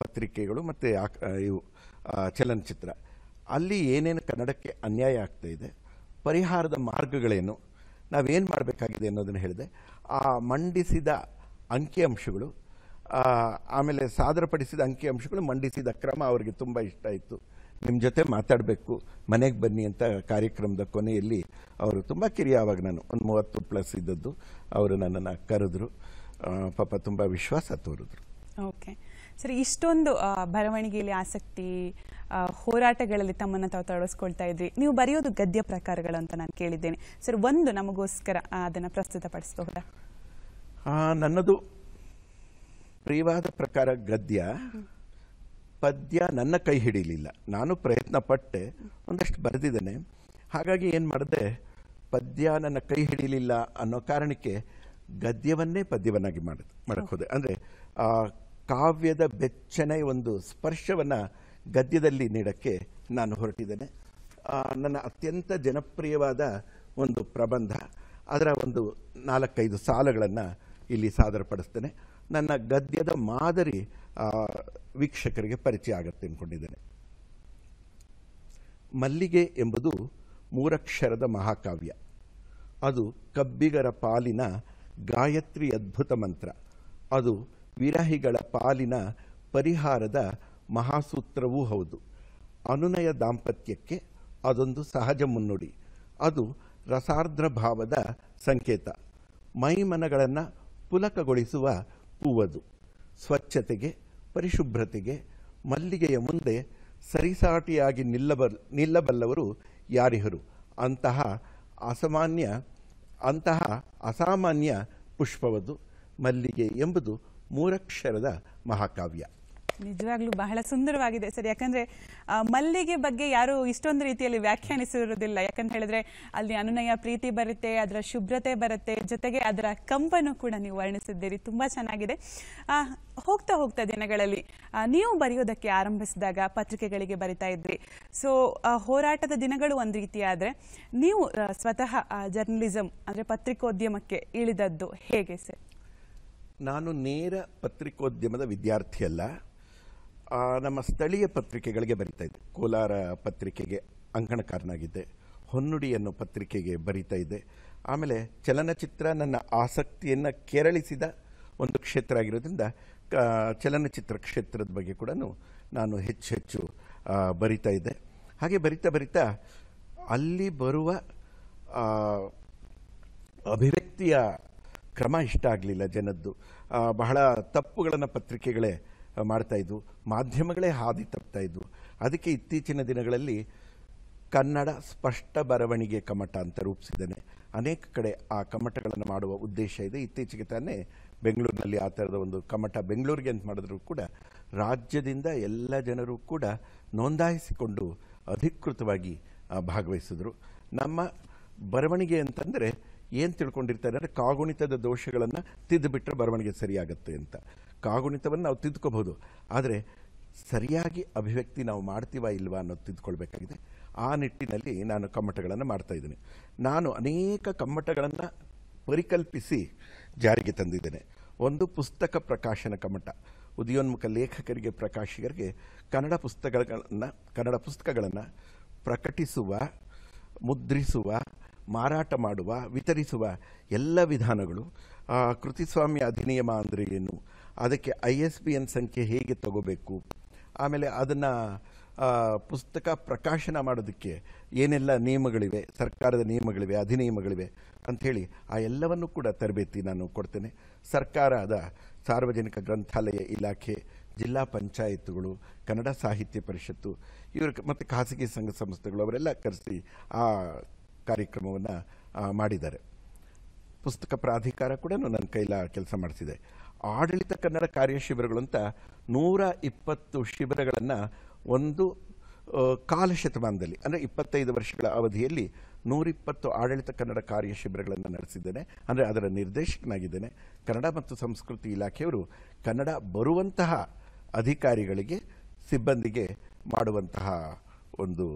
ಪತ್ರಿಕೆಗಳು ಮತ್ತು ಇವು ಚಲನಚಿತ್ರ ಅಲ್ಲಿ ಏನೇನು ಕನ್ನಡಕ್ಕೆ ಅನ್ಯಾಯ ಆಗ್ತಾ ಇದೆ ಪರಿಹಾರದ ಮಾರ್ಗಗಳೇನು ನಾವೇನು ಮಾಡಬೇಕಾಗಿದೆ ಅನ್ನೋದನ್ನು ಹೇಳಿದೆ ಆ ಮಂಡಿಸಿದ ಅಂಕಿಅಂಶಗಳು ಆಮೇಲೆ ಸಾದರಪಡಿಸಿದ ಅಂಕಿಅಂಶಗಳು ಮಂಡಿಸಿದ ಕ್ರಮ ಅವರಿಗೆ ತುಂಬ ಇಷ್ಟ ಆಯಿತು ನಿಮ್ಮ ಜೊತೆ ಮಾತಾಡಬೇಕು ಮನೆಗೆ ಬನ್ನಿ ಅಂತ ಕಾರ್ಯಕ್ರಮದ ಕೊನೆಯಲ್ಲಿ ಅವರು ತುಂಬ ಕಿರಿಯವಾಗ ನಾನು ಒಂದು ಮೂವತ್ತು ಪ್ಲಸ್ ಇದ್ದದ್ದು ಅವರು ನನ್ನನ್ನು ಕರೆದ್ರು ಪಾಪ ತುಂಬ ವಿಶ್ವಾಸ ತೋರಿದ್ರು ಓಕೆ ಸರಿ ಇಷ್ಟೊಂದು ಬರವಣಿಗೆಯಲ್ಲಿ ಆಸಕ್ತಿ ಹೋರಾಟಗಳಲ್ಲಿ ತಮ್ಮನ್ನು ತಾವು ತೊಡಗಿಸ್ಕೊಳ್ತಾ ಇದ್ರಿ ನೀವು ಬರೆಯೋದು ಗದ್ಯ ಪ್ರಕಾರಗಳು ಅಂತ ನಾನು ಕೇಳಿದ್ದೇನೆ ಸರ್ ಒಂದು ನಮಗೋಸ್ಕರ ಅದನ್ನು ಪಡಿಸಬಹುದಾ ನನ್ನದು ಪ್ರಿಯವಾದ ಪ್ರಕಾರ ಗದ್ಯ ಪದ್ಯ ನನ್ನ ಕೈ ಹಿಡಿಲಿಲ್ಲ ನಾನು ಪ್ರಯತ್ನ ಪಟ್ಟೆ ಒಂದಷ್ಟು ಬರೆದಿದ್ದೇನೆ ಹಾಗಾಗಿ ಏನು ಮಾಡಿದೆ ಪದ್ಯ ನನ್ನ ಕೈ ಹಿಡಿಲಿಲ್ಲ ಅನ್ನೋ ಕಾರಣಕ್ಕೆ ಗದ್ಯವನ್ನೇ ಪದ್ಯವನ್ನಾಗಿ ಮಾಡ ಮಾಡೋಕ್ಕೆ ಹೋದೆ ಅಂದರೆ ಆ ಕಾವ್ಯದ ಬೆಚ್ಚನೆ ಒಂದು ಸ್ಪರ್ಶವನ್ನು ಗದ್ಯದಲ್ಲಿ ನೀಡೋಕ್ಕೆ ನಾನು ಹೊರಟಿದ್ದೇನೆ ನನ್ನ ಅತ್ಯಂತ ಜನಪ್ರಿಯವಾದ ಒಂದು ಪ್ರಬಂಧ ಅದರ ಒಂದು ನಾಲ್ಕೈದು ಸಾಲಗಳನ್ನು ಇಲ್ಲಿ ಸಾದರಪಡಿಸ್ತೇನೆ ನನ್ನ ಗದ್ಯದ ಮಾದರಿ ವೀಕ್ಷಕರಿಗೆ ಪರಿಚಯ ಆಗುತ್ತೆ ಅಂದ್ಕೊಂಡಿದ್ದೇನೆ ಮಲ್ಲಿಗೆ ಎಂಬುದು ಮೂರಕ್ಷರದ ಮಹಾಕಾವ್ಯ ಅದು ಕಬ್ಬಿಗರ ಪಾಲಿನ ಗಾಯತ್ರಿ ಅದ್ಭುತ ಮಂತ್ರ ಅದು ವಿರಹಿಗಳ ಪಾಲಿನ ಪರಿಹಾರದ ಮಹಾಸೂತ್ರವೂ ಹೌದು ಅನುನಯ ದಾಂಪತ್ಯಕ್ಕೆ ಅದೊಂದು ಸಹಜ ಮುನ್ನುಡಿ ಅದು ರಸಾರ್ದ್ರ ಭಾವದ ಸಂಕೇತ ಮೈಮನಗಳನ್ನು ಪುಲಕಗೊಳಿಸುವ ಹೂವದು ಸ್ವಚ್ಛತೆಗೆ ಪರಿಶುಭ್ರತೆಗೆ ಮಲ್ಲಿಗೆಯ ಮುಂದೆ ಸರಿಸಾಟಿಯಾಗಿ ನಿಲ್ಲಬಲ್ ನಿಲ್ಲಬಲ್ಲವರು ಯಾರಿಹರು ಅಂತಹ ಅಸಾಮಾನ್ಯ ಅಂತಹ ಅಸಾಮಾನ್ಯ ಪುಷ್ಪವದು ಮಲ್ಲಿಗೆ ಎಂಬುದು ಮೂರಕ್ಷರದ ಮಹಾಕಾವ್ಯ ನಿಜವಾಗ್ಲೂ ಬಹಳ ಸುಂದರವಾಗಿದೆ ಸರ್ ಯಾಕಂದ್ರೆ ಮಲ್ಲಿಗೆ ಬಗ್ಗೆ ಯಾರು ಇಷ್ಟೊಂದು ರೀತಿಯಲ್ಲಿ ವ್ಯಾಖ್ಯಾನಿಸಿರೋದಿಲ್ಲ ಯಾಕಂತ ಹೇಳಿದ್ರೆ ಅಲ್ಲಿ ಅನುನಯ ಪ್ರೀತಿ ಬರುತ್ತೆ ಅದರ ಶುಭ್ರತೆ ಬರುತ್ತೆ ಜೊತೆಗೆ ಅದರ ಕಂಪನ್ನು ಕೂಡ ನೀವು ವರ್ಣಿಸಿದ್ದೀರಿ ತುಂಬಾ ಚೆನ್ನಾಗಿದೆ ಹೋಗ್ತಾ ಹೋಗ್ತಾ ದಿನಗಳಲ್ಲಿ ನೀವು ಬರೆಯೋದಕ್ಕೆ ಆರಂಭಿಸಿದಾಗ ಪತ್ರಿಕೆಗಳಿಗೆ ಬರಿತಾ ಇದ್ರಿ ಸೊ ಹೋರಾಟದ ದಿನಗಳು ರೀತಿ ರೀತಿಯಾದರೆ ನೀವು ಸ್ವತಃ ಜರ್ನಲಿಸಮ್ ಅಂದರೆ ಪತ್ರಿಕೋದ್ಯಮಕ್ಕೆ ಇಳಿದದ್ದು ಹೇಗೆ ಸರ್ ನಾನು ನೇರ ಪತ್ರಿಕೋದ್ಯಮದ ವಿದ್ಯಾರ್ಥಿಯಲ್ಲ ನಮ್ಮ ಸ್ಥಳೀಯ ಪತ್ರಿಕೆಗಳಿಗೆ ಬರಿತಾ ಇದ್ದೆ ಕೋಲಾರ ಪತ್ರಿಕೆಗೆ ಅಂಕಣಕಾರನಾಗಿದ್ದೆ ಹೊನ್ನುಡಿಯನ್ನು ಪತ್ರಿಕೆಗೆ ಬರಿತಾ ಇದ್ದೆ ಆಮೇಲೆ ಚಲನಚಿತ್ರ ನನ್ನ ಆಸಕ್ತಿಯನ್ನು ಕೆರಳಿಸಿದ ಒಂದು ಕ್ಷೇತ್ರ ಆಗಿರೋದ್ರಿಂದ ಚಲನಚಿತ್ರ ಕ್ಷೇತ್ರದ ಬಗ್ಗೆ ಕೂಡ ನಾನು ಹೆಚ್ಚು ಹೆಚ್ಚು ಬರಿತಾ ಇದ್ದೆ ಹಾಗೆ ಬರಿತಾ ಬರಿತಾ ಅಲ್ಲಿ ಬರುವ ಅಭಿವ್ಯಕ್ತಿಯ ಕ್ರಮ ಇಷ್ಟ ಆಗಲಿಲ್ಲ ಜನದ್ದು ಬಹಳ ತಪ್ಪುಗಳನ್ನು ಪತ್ರಿಕೆಗಳೇ ಮಾಡ್ತಾಯಿದ್ವು ಮಾಧ್ಯಮಗಳೇ ಹಾದಿ ತಪ್ತಾ ಅದಕ್ಕೆ ಇತ್ತೀಚಿನ ದಿನಗಳಲ್ಲಿ ಕನ್ನಡ ಸ್ಪಷ್ಟ ಬರವಣಿಗೆ ಕಮಟ ಅಂತ ರೂಪಿಸಿದ್ದೇನೆ ಅನೇಕ ಕಡೆ ಆ ಕಮಟಗಳನ್ನು ಮಾಡುವ ಉದ್ದೇಶ ಇದೆ ಇತ್ತೀಚೆಗೆ ತಾನೇ ಬೆಂಗಳೂರಿನಲ್ಲಿ ಆ ಥರದ ಒಂದು ಕಮಟ ಬೆಂಗಳೂರಿಗೆ ಅಂತ ಮಾಡಿದ್ರು ಕೂಡ ರಾಜ್ಯದಿಂದ ಎಲ್ಲ ಜನರು ಕೂಡ ನೋಂದಾಯಿಸಿಕೊಂಡು ಅಧಿಕೃತವಾಗಿ ಭಾಗವಹಿಸಿದ್ರು ನಮ್ಮ ಬರವಣಿಗೆ ಅಂತಂದರೆ ಏನು ತಿಳ್ಕೊಂಡಿರ್ತಾರೆ ಅಂದರೆ ಕಾಗುಣಿತದ ದೋಷಗಳನ್ನು ತಿದ್ದುಬಿಟ್ರೆ ಬರವಣಿಗೆ ಸರಿಯಾಗುತ್ತೆ ಅಂತ ಕಾಗುಣಿತವನ್ನು ನಾವು ತಿದ್ಕೋಬಹುದು ಆದರೆ ಸರಿಯಾಗಿ ಅಭಿವ್ಯಕ್ತಿ ನಾವು ಮಾಡ್ತೀವ ಇಲ್ವಾ ಅನ್ನೋದು ತಿದ್ಕೊಳ್ಬೇಕಾಗಿದೆ ಆ ನಿಟ್ಟಿನಲ್ಲಿ ನಾನು ಕಮ್ಮಟಗಳನ್ನು ಮಾಡ್ತಾ ನಾನು ಅನೇಕ ಕಮ್ಮಟಗಳನ್ನು ಪರಿಕಲ್ಪಿಸಿ ಜಾರಿಗೆ ತಂದಿದ್ದೇನೆ ಒಂದು ಪುಸ್ತಕ ಪ್ರಕಾಶನ ಕಮ್ಮಟ ಉದಯೋನ್ಮುಖ ಲೇಖಕರಿಗೆ ಪ್ರಕಾಶಕರಿಗೆ ಕನ್ನಡ ಪುಸ್ತಕಗಳನ್ನು ಕನ್ನಡ ಪುಸ್ತಕಗಳನ್ನು ಪ್ರಕಟಿಸುವ ಮುದ್ರಿಸುವ ಮಾರಾಟ ಮಾಡುವ ವಿತರಿಸುವ ಎಲ್ಲ ವಿಧಾನಗಳು ಕೃತಿಸ್ವಾಮ್ಯ ಅಧಿನಿಯಮ ಅಂದರೆ ಏನು ಅದಕ್ಕೆ ಐ ಎಸ್ ಬಿ ಎನ್ ಸಂಖ್ಯೆ ಹೇಗೆ ತಗೋಬೇಕು ಆಮೇಲೆ ಅದನ್ನು ಪುಸ್ತಕ ಪ್ರಕಾಶನ ಮಾಡೋದಕ್ಕೆ ಏನೆಲ್ಲ ನಿಯಮಗಳಿವೆ ಸರ್ಕಾರದ ನಿಯಮಗಳಿವೆ ಅಧಿನಿಯಮಗಳಿವೆ ಅಂಥೇಳಿ ಆ ಎಲ್ಲವನ್ನು ಕೂಡ ತರಬೇತಿ ನಾನು ಕೊಡ್ತೇನೆ ಸರ್ಕಾರದ ಸಾರ್ವಜನಿಕ ಗ್ರಂಥಾಲಯ ಇಲಾಖೆ ಜಿಲ್ಲಾ ಪಂಚಾಯತ್ಗಳು ಕನ್ನಡ ಸಾಹಿತ್ಯ ಪರಿಷತ್ತು ಇವರು ಮತ್ತು ಖಾಸಗಿ ಸಂಘ ಸಂಸ್ಥೆಗಳು ಅವರೆಲ್ಲ ಕರೆಸಿ ಆ ಕಾರ್ಯಕ್ರಮವನ್ನು ಮಾಡಿದ್ದಾರೆ ಪುಸ್ತಕ ಪ್ರಾಧಿಕಾರ ಕೂಡ ನನ್ನ ಕೈಲ ಕೆಲಸ ಮಾಡಿಸಿದೆ ಆಡಳಿತ ಕನ್ನಡ ಶಿಬಿರಗಳು ಅಂತ ನೂರ ಇಪ್ಪತ್ತು ಶಿಬಿರಗಳನ್ನು ಒಂದು ಕಾಲ ಶತಮಾನದಲ್ಲಿ ಅಂದರೆ ಇಪ್ಪತ್ತೈದು ವರ್ಷಗಳ ಅವಧಿಯಲ್ಲಿ ನೂರಿಪ್ಪತ್ತು ಆಡಳಿತ ಕನ್ನಡ ಕಾರ್ಯ ಶಿಬಿರಗಳನ್ನು ನಡೆಸಿದ್ದೇನೆ ಅಂದರೆ ಅದರ ನಿರ್ದೇಶಕನಾಗಿದ್ದೇನೆ ಕನ್ನಡ ಮತ್ತು ಸಂಸ್ಕೃತಿ ಇಲಾಖೆಯವರು ಕನ್ನಡ ಬರುವಂತಹ ಅಧಿಕಾರಿಗಳಿಗೆ ಸಿಬ್ಬಂದಿಗೆ ಮಾಡುವಂತಹ ಒಂದು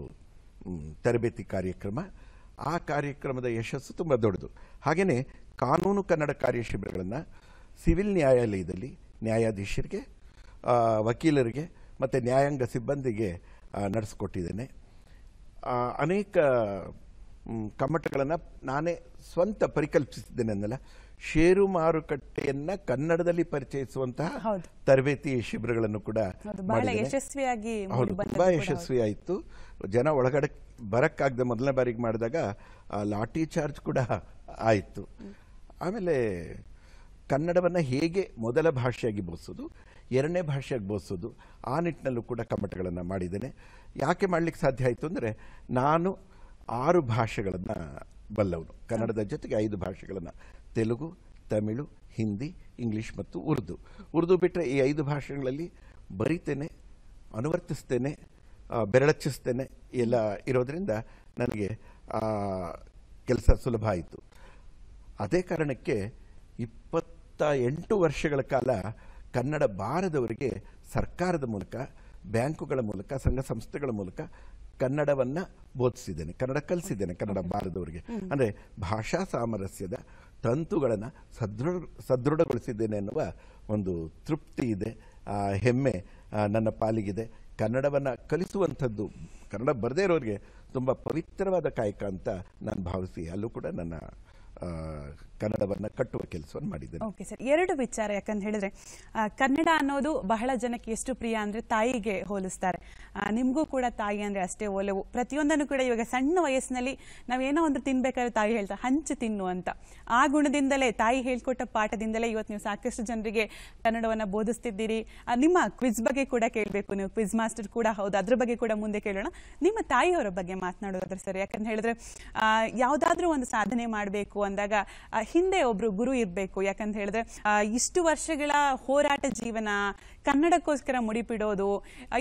ತರಬೇತಿ ಕಾರ್ಯಕ್ರಮ ಆ ಕಾರ್ಯಕ್ರಮದ ಯಶಸ್ಸು ತುಂಬ ದೊಡ್ಡದು ಹಾಗೆಯೇ ಕಾನೂನು ಕನ್ನಡ ಕಾರ್ಯ ಶಿಬಿರಗಳನ್ನು ಸಿವಿಲ್ ನ್ಯಾಯಾಲಯದಲ್ಲಿ ನ್ಯಾಯಾಧೀಶರಿಗೆ ವಕೀಲರಿಗೆ ಮತ್ತು ನ್ಯಾಯಾಂಗ ಸಿಬ್ಬಂದಿಗೆ ನಡೆಸ್ಕೊಟ್ಟಿದ್ದೇನೆ ಅನೇಕ ಕಮ್ಮಟಗಳನ್ನು ನಾನೇ ಸ್ವಂತ ಪರಿಕಲ್ಪಿಸಿದ್ದೇನೆ ಅನ್ನಲ್ಲ ಷೇರು ಮಾರುಕಟ್ಟೆಯನ್ನು ಕನ್ನಡದಲ್ಲಿ ಪರಿಚಯಿಸುವಂತಹ ತರಬೇತಿ ಶಿಬಿರಗಳನ್ನು ಕೂಡ ಯಶಸ್ವಿಯಾಗಿ ತುಂಬ ಯಶಸ್ವಿ ಆಯಿತು ಜನ ಒಳಗಡೆ ಬರಕ್ಕಾಗದೆ ಮೊದಲನೇ ಬಾರಿಗೆ ಮಾಡಿದಾಗ ಲಾಠಿ ಚಾರ್ಜ್ ಕೂಡ ಆಯಿತು ಆಮೇಲೆ ಕನ್ನಡವನ್ನು ಹೇಗೆ ಮೊದಲ ಭಾಷೆಯಾಗಿ ಬೋಧಿಸೋದು ಎರಡನೇ ಭಾಷೆಯಾಗಿ ಬೋಧಿಸೋದು ಆ ನಿಟ್ಟಿನಲ್ಲೂ ಕೂಡ ಕಮ್ಮಟಗಳನ್ನು ಮಾಡಿದ್ದೇನೆ ಯಾಕೆ ಮಾಡಲಿಕ್ಕೆ ಸಾಧ್ಯ ಆಯಿತು ಅಂದರೆ ನಾನು ಆರು ಭಾಷೆಗಳನ್ನು ಬಲ್ಲವನು ಕನ್ನಡದ ಜೊತೆಗೆ ಐದು ಭಾಷೆಗಳನ್ನು ತೆಲುಗು ತಮಿಳು ಹಿಂದಿ ಇಂಗ್ಲೀಷ್ ಮತ್ತು ಉರ್ದು ಉರ್ದು ಬಿಟ್ಟರೆ ಈ ಐದು ಭಾಷೆಗಳಲ್ಲಿ ಬರಿತೇನೆ ಅನುವರ್ತಿಸ್ತೇನೆ ಬೆರಳಚ್ಚಿಸ್ತೇನೆ ಎಲ್ಲ ಇರೋದರಿಂದ ನನಗೆ ಕೆಲಸ ಸುಲಭ ಆಯಿತು ಅದೇ ಕಾರಣಕ್ಕೆ ಇಪ್ಪತ್ತ ಎಂಟು ವರ್ಷಗಳ ಕಾಲ ಕನ್ನಡ ಬಾರದವರಿಗೆ ಸರ್ಕಾರದ ಮೂಲಕ ಬ್ಯಾಂಕುಗಳ ಮೂಲಕ ಸಂಘ ಸಂಸ್ಥೆಗಳ ಮೂಲಕ ಕನ್ನಡವನ್ನು ಬೋಧಿಸಿದ್ದೇನೆ ಕನ್ನಡ ಕಲಿಸಿದ್ದೇನೆ ಕನ್ನಡ ಬಾರದವರಿಗೆ ಅಂದರೆ ಭಾಷಾ ಸಾಮರಸ್ಯದ ತಂತುಗಳನ್ನು ಸದೃಢ ಸದೃಢಗೊಳಿಸಿದ್ದೇನೆ ಎನ್ನುವ ಒಂದು ತೃಪ್ತಿ ಇದೆ ಹೆಮ್ಮೆ ನನ್ನ ಪಾಲಿಗಿದೆ ಕನ್ನಡವನ್ನು ಕಲಿಸುವಂಥದ್ದು ಕನ್ನಡ ಬರದೇ ಇರೋರಿಗೆ ತುಂಬ ಪವಿತ್ರವಾದ ಕಾಯಕ ಅಂತ ನಾನು ಭಾವಿಸಿ ಅಲ್ಲೂ ಕೂಡ ನನ್ನ ಕನ್ನಡವನ್ನು ಕಟ್ಟುವ ಕೆಲಸವನ್ನು ಮಾಡಿದ್ದೇನೆ ಓಕೆ ಸರ್ ಎರಡು ವಿಚಾರ ಯಾಕಂತ ಹೇಳಿದ್ರೆ ಕನ್ನಡ ಅನ್ನೋದು ಬಹಳ ಜನಕ್ಕೆ ಎಷ್ಟು ಪ್ರಿಯ ಅಂದ್ರೆ ತಾಯಿಗೆ ಹೋಲಿಸ್ತಾರೆ ನಿಮಗೂ ಕೂಡ ತಾಯಿ ಅಂದ್ರೆ ಅಷ್ಟೇ ಒಲವು ಪ್ರತಿಯೊಂದನ್ನು ಕೂಡ ಇವಾಗ ಸಣ್ಣ ವಯಸ್ಸಿನಲ್ಲಿ ನಾವೇನೋ ಒಂದು ತಿನ್ಬೇಕಾದ್ರೆ ತಾಯಿ ಹೇಳ್ತಾರೆ ಹಂಚು ತಿನ್ನು ಅಂತ ಆ ಗುಣದಿಂದಲೇ ತಾಯಿ ಹೇಳ್ಕೊಟ್ಟ ಪಾಠದಿಂದಲೇ ಇವತ್ತು ನೀವು ಸಾಕಷ್ಟು ಜನರಿಗೆ ಕನ್ನಡವನ್ನು ಬೋಧಿಸ್ತಿದ್ದೀರಿ ನಿಮ್ಮ ಕ್ವಿಜ್ ಬಗ್ಗೆ ಕೂಡ ಕೇಳಬೇಕು ನೀವು ಕ್ವಿಜ್ ಮಾಸ್ಟರ್ ಕೂಡ ಹೌದು ಅದ್ರ ಬಗ್ಗೆ ಕೂಡ ಮುಂದೆ ಕೇಳೋಣ ನಿಮ್ಮ ತಾಯಿಯವರ ಬಗ್ಗೆ ಮಾತನಾಡೋದಾದ್ರೆ ಸರ್ ಯಾಕಂತ ಹೇಳಿದ್ರೆ ಯಾವುದಾದ್ರೂ ಒಂದು ಸಾಧನೆ ಮಾಡಬೇಕು ಅಂದಾಗ ಹಿಂದೆ ಒಬ್ರು ಗುರು ಇರಬೇಕು ಯಾಕಂತ ಹೇಳಿದ್ರೆ ಇಷ್ಟು ವರ್ಷಗಳ ಹೋರಾಟ ಜೀವನ ಕನ್ನಡಕ್ಕೋಸ್ಕರ ಮುಡಿಪಿಡೋದು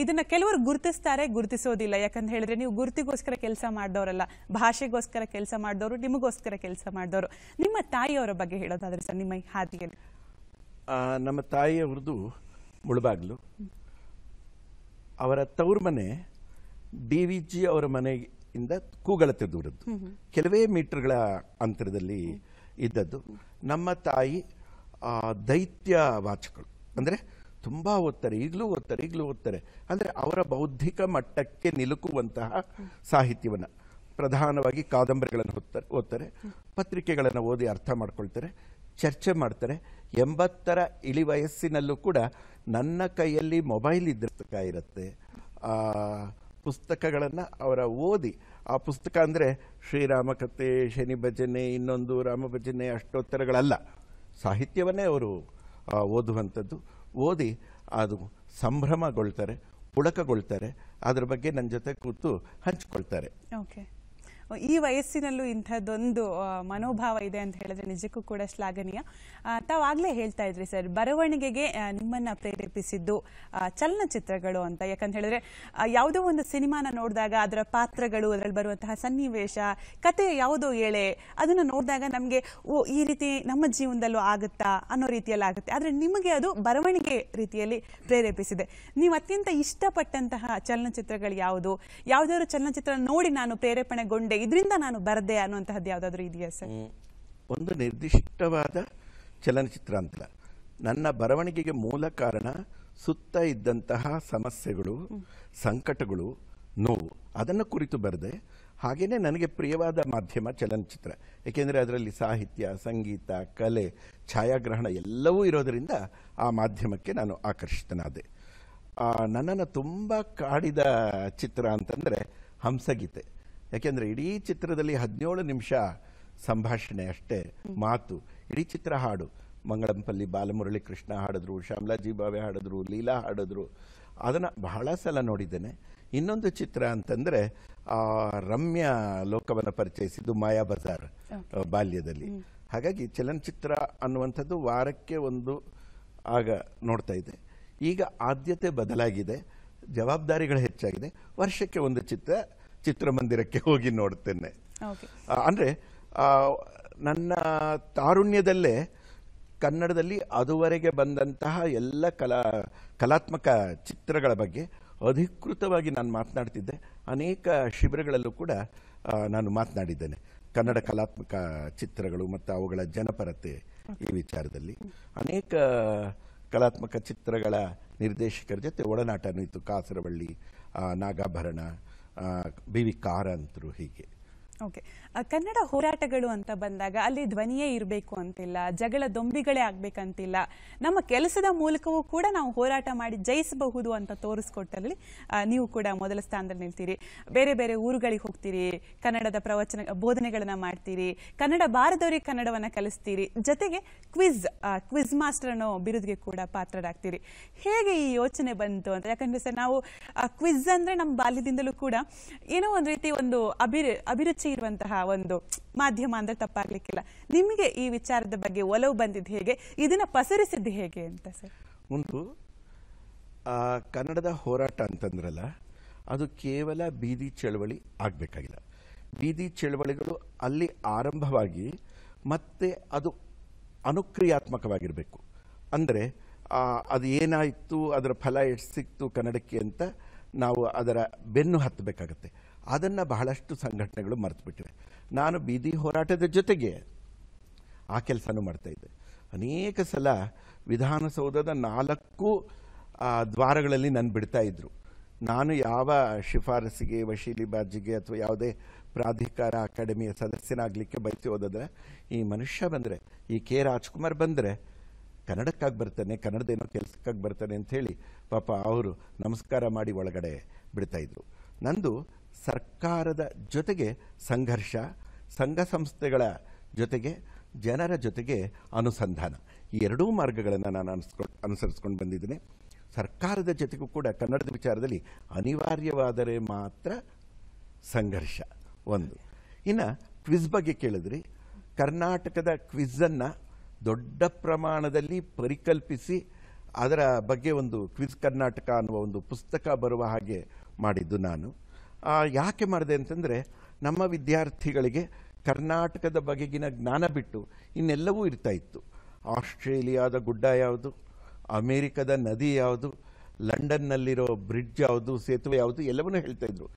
ಇದನ್ನ ಕೆಲವರು ಗುರುತಿಸ್ತಾರೆ ಗುರುತಿಸೋದಿಲ್ಲ ಯಾಕಂತ ಹೇಳಿದ್ರೆ ನೀವು ಗುರುತಿಗೋಸ್ಕರ ಕೆಲಸ ಮಾಡಿದವರಲ್ಲ ಭಾಷೆಗೋಸ್ಕರ ಕೆಲಸ ಮಾಡಿದವರು ನಿಮಗೋಸ್ಕರ ಕೆಲಸ ಮಾಡಿದವರು ನಿಮ್ಮ ತಾಯಿಯವರ ಬಗ್ಗೆ ಹೇಳೋದಾದ್ರೆ ಸರ್ ನಿಮ್ಮ ಹಾದಿಯಲ್ಲಿ ನಮ್ಮ ತಾಯಿಯವ್ರದ್ದು ಮುಳುಬಾಗ್ಲು ಅವರ ತವ್ರ ಮನೆ ಡಿ ವಿ ಜಿ ಅವರ ಮನೆಯಿಂದ ಕೂಗಳತೆ ದೂರದ್ದು ಕೆಲವೇ ಮೀಟರ್ಗಳ ಅಂತರದಲ್ಲಿ ಇದ್ದದ್ದು ನಮ್ಮ ತಾಯಿ ದೈತ್ಯ ವಾಚಕರು ಅಂದರೆ ತುಂಬ ಓದ್ತಾರೆ ಈಗಲೂ ಓದ್ತಾರೆ ಈಗಲೂ ಓದ್ತಾರೆ ಅಂದರೆ ಅವರ ಬೌದ್ಧಿಕ ಮಟ್ಟಕ್ಕೆ ನಿಲುಕುವಂತಹ ಸಾಹಿತ್ಯವನ್ನು ಪ್ರಧಾನವಾಗಿ ಕಾದಂಬರಿಗಳನ್ನು ಓದ್ತಾರೆ ಓದ್ತಾರೆ ಪತ್ರಿಕೆಗಳನ್ನು ಓದಿ ಅರ್ಥ ಮಾಡ್ಕೊಳ್ತಾರೆ ಚರ್ಚೆ ಮಾಡ್ತಾರೆ ಎಂಬತ್ತರ ಇಳಿ ವಯಸ್ಸಿನಲ್ಲೂ ಕೂಡ ನನ್ನ ಕೈಯಲ್ಲಿ ಮೊಬೈಲ್ ಇದ್ದಕ್ಕ ಇರುತ್ತೆ ಪುಸ್ತಕಗಳನ್ನು ಅವರ ಓದಿ ಆ ಪುಸ್ತಕ ಅಂದರೆ ಶ್ರೀರಾಮಕತೆ ಶನಿ ಭಜನೆ ಇನ್ನೊಂದು ರಾಮ ಭಜನೆ ಅಷ್ಟೋತ್ತರಗಳಲ್ಲ ಸಾಹಿತ್ಯವನ್ನೇ ಅವರು ಓದುವಂಥದ್ದು ಓದಿ ಅದು ಸಂಭ್ರಮಗೊಳ್ತಾರೆ ಪುಳಕಗೊಳ್ತಾರೆ ಅದರ ಬಗ್ಗೆ ನನ್ನ ಜೊತೆ ಕೂತು ಹಂಚಿಕೊಳ್ತಾರೆ ಓಕೆ ಈ ವಯಸ್ಸಿನಲ್ಲೂ ಇಂಥದ್ದೊಂದು ಮನೋಭಾವ ಇದೆ ಅಂತ ಹೇಳಿದ್ರೆ ನಿಜಕ್ಕೂ ಕೂಡ ಶ್ಲಾಘನೀಯ ತಾವಾಗಲೇ ಹೇಳ್ತಾ ಇದ್ರಿ ಸರ್ ಬರವಣಿಗೆಗೆ ನಿಮ್ಮನ್ನ ಪ್ರೇರೇಪಿಸಿದ್ದು ಚಲನಚಿತ್ರಗಳು ಅಂತ ಯಾಕಂತ ಹೇಳಿದ್ರೆ ಯಾವುದೋ ಒಂದು ಸಿನಿಮಾನ ನೋಡಿದಾಗ ಅದರ ಪಾತ್ರಗಳು ಅದರಲ್ಲಿ ಬರುವಂತಹ ಸನ್ನಿವೇಶ ಕತೆ ಯಾವುದೋ ಎಳೆ ಅದನ್ನು ನೋಡಿದಾಗ ನಮಗೆ ಓ ಈ ರೀತಿ ನಮ್ಮ ಜೀವನದಲ್ಲೂ ಆಗುತ್ತಾ ಅನ್ನೋ ರೀತಿಯಲ್ಲಿ ಆಗುತ್ತೆ ಆದರೆ ನಿಮಗೆ ಅದು ಬರವಣಿಗೆ ರೀತಿಯಲ್ಲಿ ಪ್ರೇರೇಪಿಸಿದೆ ನೀವು ಅತ್ಯಂತ ಇಷ್ಟಪಟ್ಟಂತಹ ಚಲನಚಿತ್ರಗಳು ಯಾವುದು ಯಾವುದಾದ್ರು ಚಲನಚಿತ್ರ ನೋಡಿ ನಾನು ಪ್ರೇರೇಪಣೆಗೊಂಡೆ ಇದರಿಂದ ನಾನು ಬರದೆ ಅನ್ನುವಂತಹದ್ದು ಯಾವುದಾದ್ರೂ ಇದೆಯಾ ಸರ್ ಒಂದು ನಿರ್ದಿಷ್ಟವಾದ ಚಲನಚಿತ್ರ ಅಂತ ನನ್ನ ಬರವಣಿಗೆಗೆ ಮೂಲ ಕಾರಣ ಸುತ್ತ ಇದ್ದಂತಹ ಸಮಸ್ಯೆಗಳು ಸಂಕಟಗಳು ನೋವು ಅದನ್ನು ಕುರಿತು ಬರದೆ ಹಾಗೆಯೇ ನನಗೆ ಪ್ರಿಯವಾದ ಮಾಧ್ಯಮ ಚಲನಚಿತ್ರ ಏಕೆಂದರೆ ಅದರಲ್ಲಿ ಸಾಹಿತ್ಯ ಸಂಗೀತ ಕಲೆ ಛಾಯಾಗ್ರಹಣ ಎಲ್ಲವೂ ಇರೋದರಿಂದ ಆ ಮಾಧ್ಯಮಕ್ಕೆ ನಾನು ಆಕರ್ಷಿತನಾದೆ ನನ್ನನ್ನು ತುಂಬ ಕಾಡಿದ ಚಿತ್ರ ಅಂತಂದರೆ ಹಂಸಗೀತೆ ಯಾಕೆಂದರೆ ಇಡೀ ಚಿತ್ರದಲ್ಲಿ ಹದಿನೇಳು ನಿಮಿಷ ಸಂಭಾಷಣೆ ಅಷ್ಟೇ ಮಾತು ಇಡೀ ಚಿತ್ರ ಹಾಡು ಮಂಗಳಂಪಲ್ಲಿ ಬಾಲಮುರಳಿ ಕೃಷ್ಣ ಹಾಡಿದ್ರು ಶ್ಯಾಮಲಾಜಿ ಬಾವೆ ಹಾಡಿದ್ರು ಲೀಲಾ ಹಾಡಿದ್ರು ಅದನ್ನು ಬಹಳ ಸಲ ನೋಡಿದ್ದೇನೆ ಇನ್ನೊಂದು ಚಿತ್ರ ಅಂತಂದರೆ ರಮ್ಯ ಲೋಕವನ್ನು ಪರಿಚಯಿಸಿದ್ದು ಮಾಯಾ ಬಜಾರ್ ಬಾಲ್ಯದಲ್ಲಿ ಹಾಗಾಗಿ ಚಲನಚಿತ್ರ ಅನ್ನುವಂಥದ್ದು ವಾರಕ್ಕೆ ಒಂದು ಆಗ ನೋಡ್ತಾ ಇದೆ ಈಗ ಆದ್ಯತೆ ಬದಲಾಗಿದೆ ಜವಾಬ್ದಾರಿಗಳು ಹೆಚ್ಚಾಗಿದೆ ವರ್ಷಕ್ಕೆ ಒಂದು ಚಿತ್ರ ಚಿತ್ರಮಂದಿರಕ್ಕೆ ಹೋಗಿ ನೋಡ್ತೇನೆ ಅಂದರೆ ನನ್ನ ತಾರುಣ್ಯದಲ್ಲೇ ಕನ್ನಡದಲ್ಲಿ ಅದುವರೆಗೆ ಬಂದಂತಹ ಎಲ್ಲ ಕಲಾ ಕಲಾತ್ಮಕ ಚಿತ್ರಗಳ ಬಗ್ಗೆ ಅಧಿಕೃತವಾಗಿ ನಾನು ಮಾತನಾಡ್ತಿದ್ದೆ ಅನೇಕ ಶಿಬಿರಗಳಲ್ಲೂ ಕೂಡ ನಾನು ಮಾತನಾಡಿದ್ದೇನೆ ಕನ್ನಡ ಕಲಾತ್ಮಕ ಚಿತ್ರಗಳು ಮತ್ತು ಅವುಗಳ ಜನಪರತೆ ಈ ವಿಚಾರದಲ್ಲಿ ಅನೇಕ ಕಲಾತ್ಮಕ ಚಿತ್ರಗಳ ನಿರ್ದೇಶಕರ ಜೊತೆ ಒಡನಾಟನೂ ಇತ್ತು Kasaravalli Nagabharana uh, bibi Karan through Hige. Okay. Kannada ಹೋರಾಟಗಳು ಅಂತ ಬಂದಾಗ ಅಲ್ಲಿ ಧ್ವನಿಯೇ ಇರಬೇಕು ಅಂತಿಲ್ಲ ಜಗಳ ದೊಂಬಿಗಳೇ ಆಗಬೇಕಂತಿಲ್ಲ ನಮ್ಮ ಕೆಲಸದ ಮೂಲಕವೂ ಕೂಡ ನಾವು ಹೋರಾಟ ಮಾಡಿ ಜಯಿಸಬಹುದು ಅಂತ ತೋರಿಸ್ಕೊಟ್ಟಲ್ಲಿ ನೀವು ಕೂಡ ಮೊದಲ ಸ್ಥಾನದಲ್ಲಿ ನಿಲ್ತೀರಿ ಬೇರೆ ಬೇರೆ ಊರುಗಳಿಗೆ ಹೋಗ್ತೀರಿ ಕನ್ನಡದ ಪ್ರವಚನ ಬೋಧನೆಗಳನ್ನು ಮಾಡ್ತೀರಿ ಕನ್ನಡ ಬಾರದವರಿಗೆ ಕನ್ನಡವನ್ನು ಕಲಿಸ್ತೀರಿ ಜೊತೆಗೆ ಕ್ವಿಜ್ ಕ್ವಿಜ್ ಮಾಸ್ಟರ್ ಅನ್ನೋ ಬಿರುದಿಗೆ ಕೂಡ ಪಾತ್ರರಾಗ್ತೀರಿ ಹೇಗೆ ಈ ಯೋಚನೆ ಬಂತು ಅಂತ ಯಾಕಂದ್ರೆ ಸರ್ ನಾವು ಕ್ವಿಜ್ ಅಂದರೆ ನಮ್ಮ ಬಾಲ್ಯದಿಂದಲೂ ಕೂಡ ಏನೋ ಒಂದು ರೀತಿ ಒಂದು ಅಭಿರು ಅಭಿರುಚಿ ಇರುವಂತಹ ಒಂದು ಮಾಧ್ಯಮ ಅಂದ್ರೆ ತಪ್ಪಾಗ್ಲಿಕ್ಕಿಲ್ಲ ನಿಮಗೆ ಈ ವಿಚಾರದ ಬಗ್ಗೆ ಒಲವು ಬಂದಿದ್ದು ಹೇಗೆ ಇದನ್ನ ಪಸರಿಸಿದ್ದು ಹೇಗೆ ಅಂತ ಸರ್ ಒಂದು ಕನ್ನಡದ ಹೋರಾಟ ಅಂತಂದ್ರಲ್ಲ ಅದು ಕೇವಲ ಬೀದಿ ಚಳವಳಿ ಆಗಬೇಕಾಗಿಲ್ಲ ಬೀದಿ ಚಳವಳಿಗಳು ಅಲ್ಲಿ ಆರಂಭವಾಗಿ ಮತ್ತೆ ಅದು ಅನುಕ್ರಿಯಾತ್ಮಕವಾಗಿರಬೇಕು ಅಂದರೆ ಅದು ಏನಾಯಿತು ಅದರ ಫಲ ಎಷ್ಟು ಸಿಕ್ತು ಕನ್ನಡಕ್ಕೆ ಅಂತ ನಾವು ಅದರ ಬೆನ್ನು ಹತ್ತಬೇಕಾಗತ್ತೆ ಅದನ್ನು ಬಹಳಷ್ಟು ಸಂಘಟನೆಗಳು ಮರೆತುಬಿಟ್ಟಿವೆ ನಾನು ಬೀದಿ ಹೋರಾಟದ ಜೊತೆಗೆ ಆ ಕೆಲಸನೂ ಮಾಡ್ತಾಯಿದ್ದೆ ಅನೇಕ ಸಲ ವಿಧಾನಸೌಧದ ನಾಲ್ಕು ದ್ವಾರಗಳಲ್ಲಿ ನಾನು ಬಿಡ್ತಾಯಿದ್ರು ನಾನು ಯಾವ ಶಿಫಾರಸಿಗೆ ವಶೀಲಿ ಬಾಜಿಗೆ ಅಥವಾ ಯಾವುದೇ ಪ್ರಾಧಿಕಾರ ಅಕಾಡೆಮಿಯ ಸದಸ್ಯನಾಗಲಿಕ್ಕೆ ಬಯಸಿ ಹೋದರೆ ಈ ಮನುಷ್ಯ ಬಂದರೆ ಈ ಕೆ ರಾಜ್ಕುಮಾರ್ ಬಂದರೆ ಕನ್ನಡಕ್ಕಾಗಿ ಬರ್ತಾನೆ ಕನ್ನಡದೇನೋ ಕೆಲಸಕ್ಕಾಗಿ ಬರ್ತಾನೆ ಅಂಥೇಳಿ ಪಾಪ ಅವರು ನಮಸ್ಕಾರ ಮಾಡಿ ಒಳಗಡೆ ಬಿಡ್ತಾಯಿದ್ರು ನಂದು ಸರ್ಕಾರದ ಜೊತೆಗೆ ಸಂಘರ್ಷ ಸಂಘ ಸಂಸ್ಥೆಗಳ ಜೊತೆಗೆ ಜನರ ಜೊತೆಗೆ ಅನುಸಂಧಾನ ಈ ಎರಡೂ ಮಾರ್ಗಗಳನ್ನು ನಾನು ಅನಿಸ್ಕೊ ಅನುಸರಿಸ್ಕೊಂಡು ಬಂದಿದ್ದೇನೆ ಸರ್ಕಾರದ ಜೊತೆಗೂ ಕೂಡ ಕನ್ನಡದ ವಿಚಾರದಲ್ಲಿ ಅನಿವಾರ್ಯವಾದರೆ ಮಾತ್ರ ಸಂಘರ್ಷ ಒಂದು ಇನ್ನು ಕ್ವಿಜ್ ಬಗ್ಗೆ ಕೇಳಿದ್ರಿ ಕರ್ನಾಟಕದ ಕ್ವಿಝನ್ನು ದೊಡ್ಡ ಪ್ರಮಾಣದಲ್ಲಿ ಪರಿಕಲ್ಪಿಸಿ ಅದರ ಬಗ್ಗೆ ಒಂದು ಕ್ವಿಜ್ ಕರ್ನಾಟಕ ಅನ್ನುವ ಒಂದು ಪುಸ್ತಕ ಬರುವ ಹಾಗೆ ಮಾಡಿದ್ದು ನಾನು ಯಾಕೆ ಮಾಡಿದೆ ಅಂತಂದರೆ ನಮ್ಮ ವಿದ್ಯಾರ್ಥಿಗಳಿಗೆ ಕರ್ನಾಟಕದ ಬಗೆಗಿನ ಜ್ಞಾನ ಬಿಟ್ಟು ಇನ್ನೆಲ್ಲವೂ ಇರ್ತಾ ಇತ್ತು ಆಸ್ಟ್ರೇಲಿಯಾದ ಗುಡ್ಡ ಯಾವುದು ಅಮೇರಿಕದ ನದಿ ಯಾವುದು ಲಂಡನ್ನಲ್ಲಿರೋ ಬ್ರಿಡ್ಜ್ ಯಾವುದು ಸೇತುವೆ ಯಾವುದು ಎಲ್ಲವನ್ನೂ ಹೇಳ್ತಾಯಿದ್ರು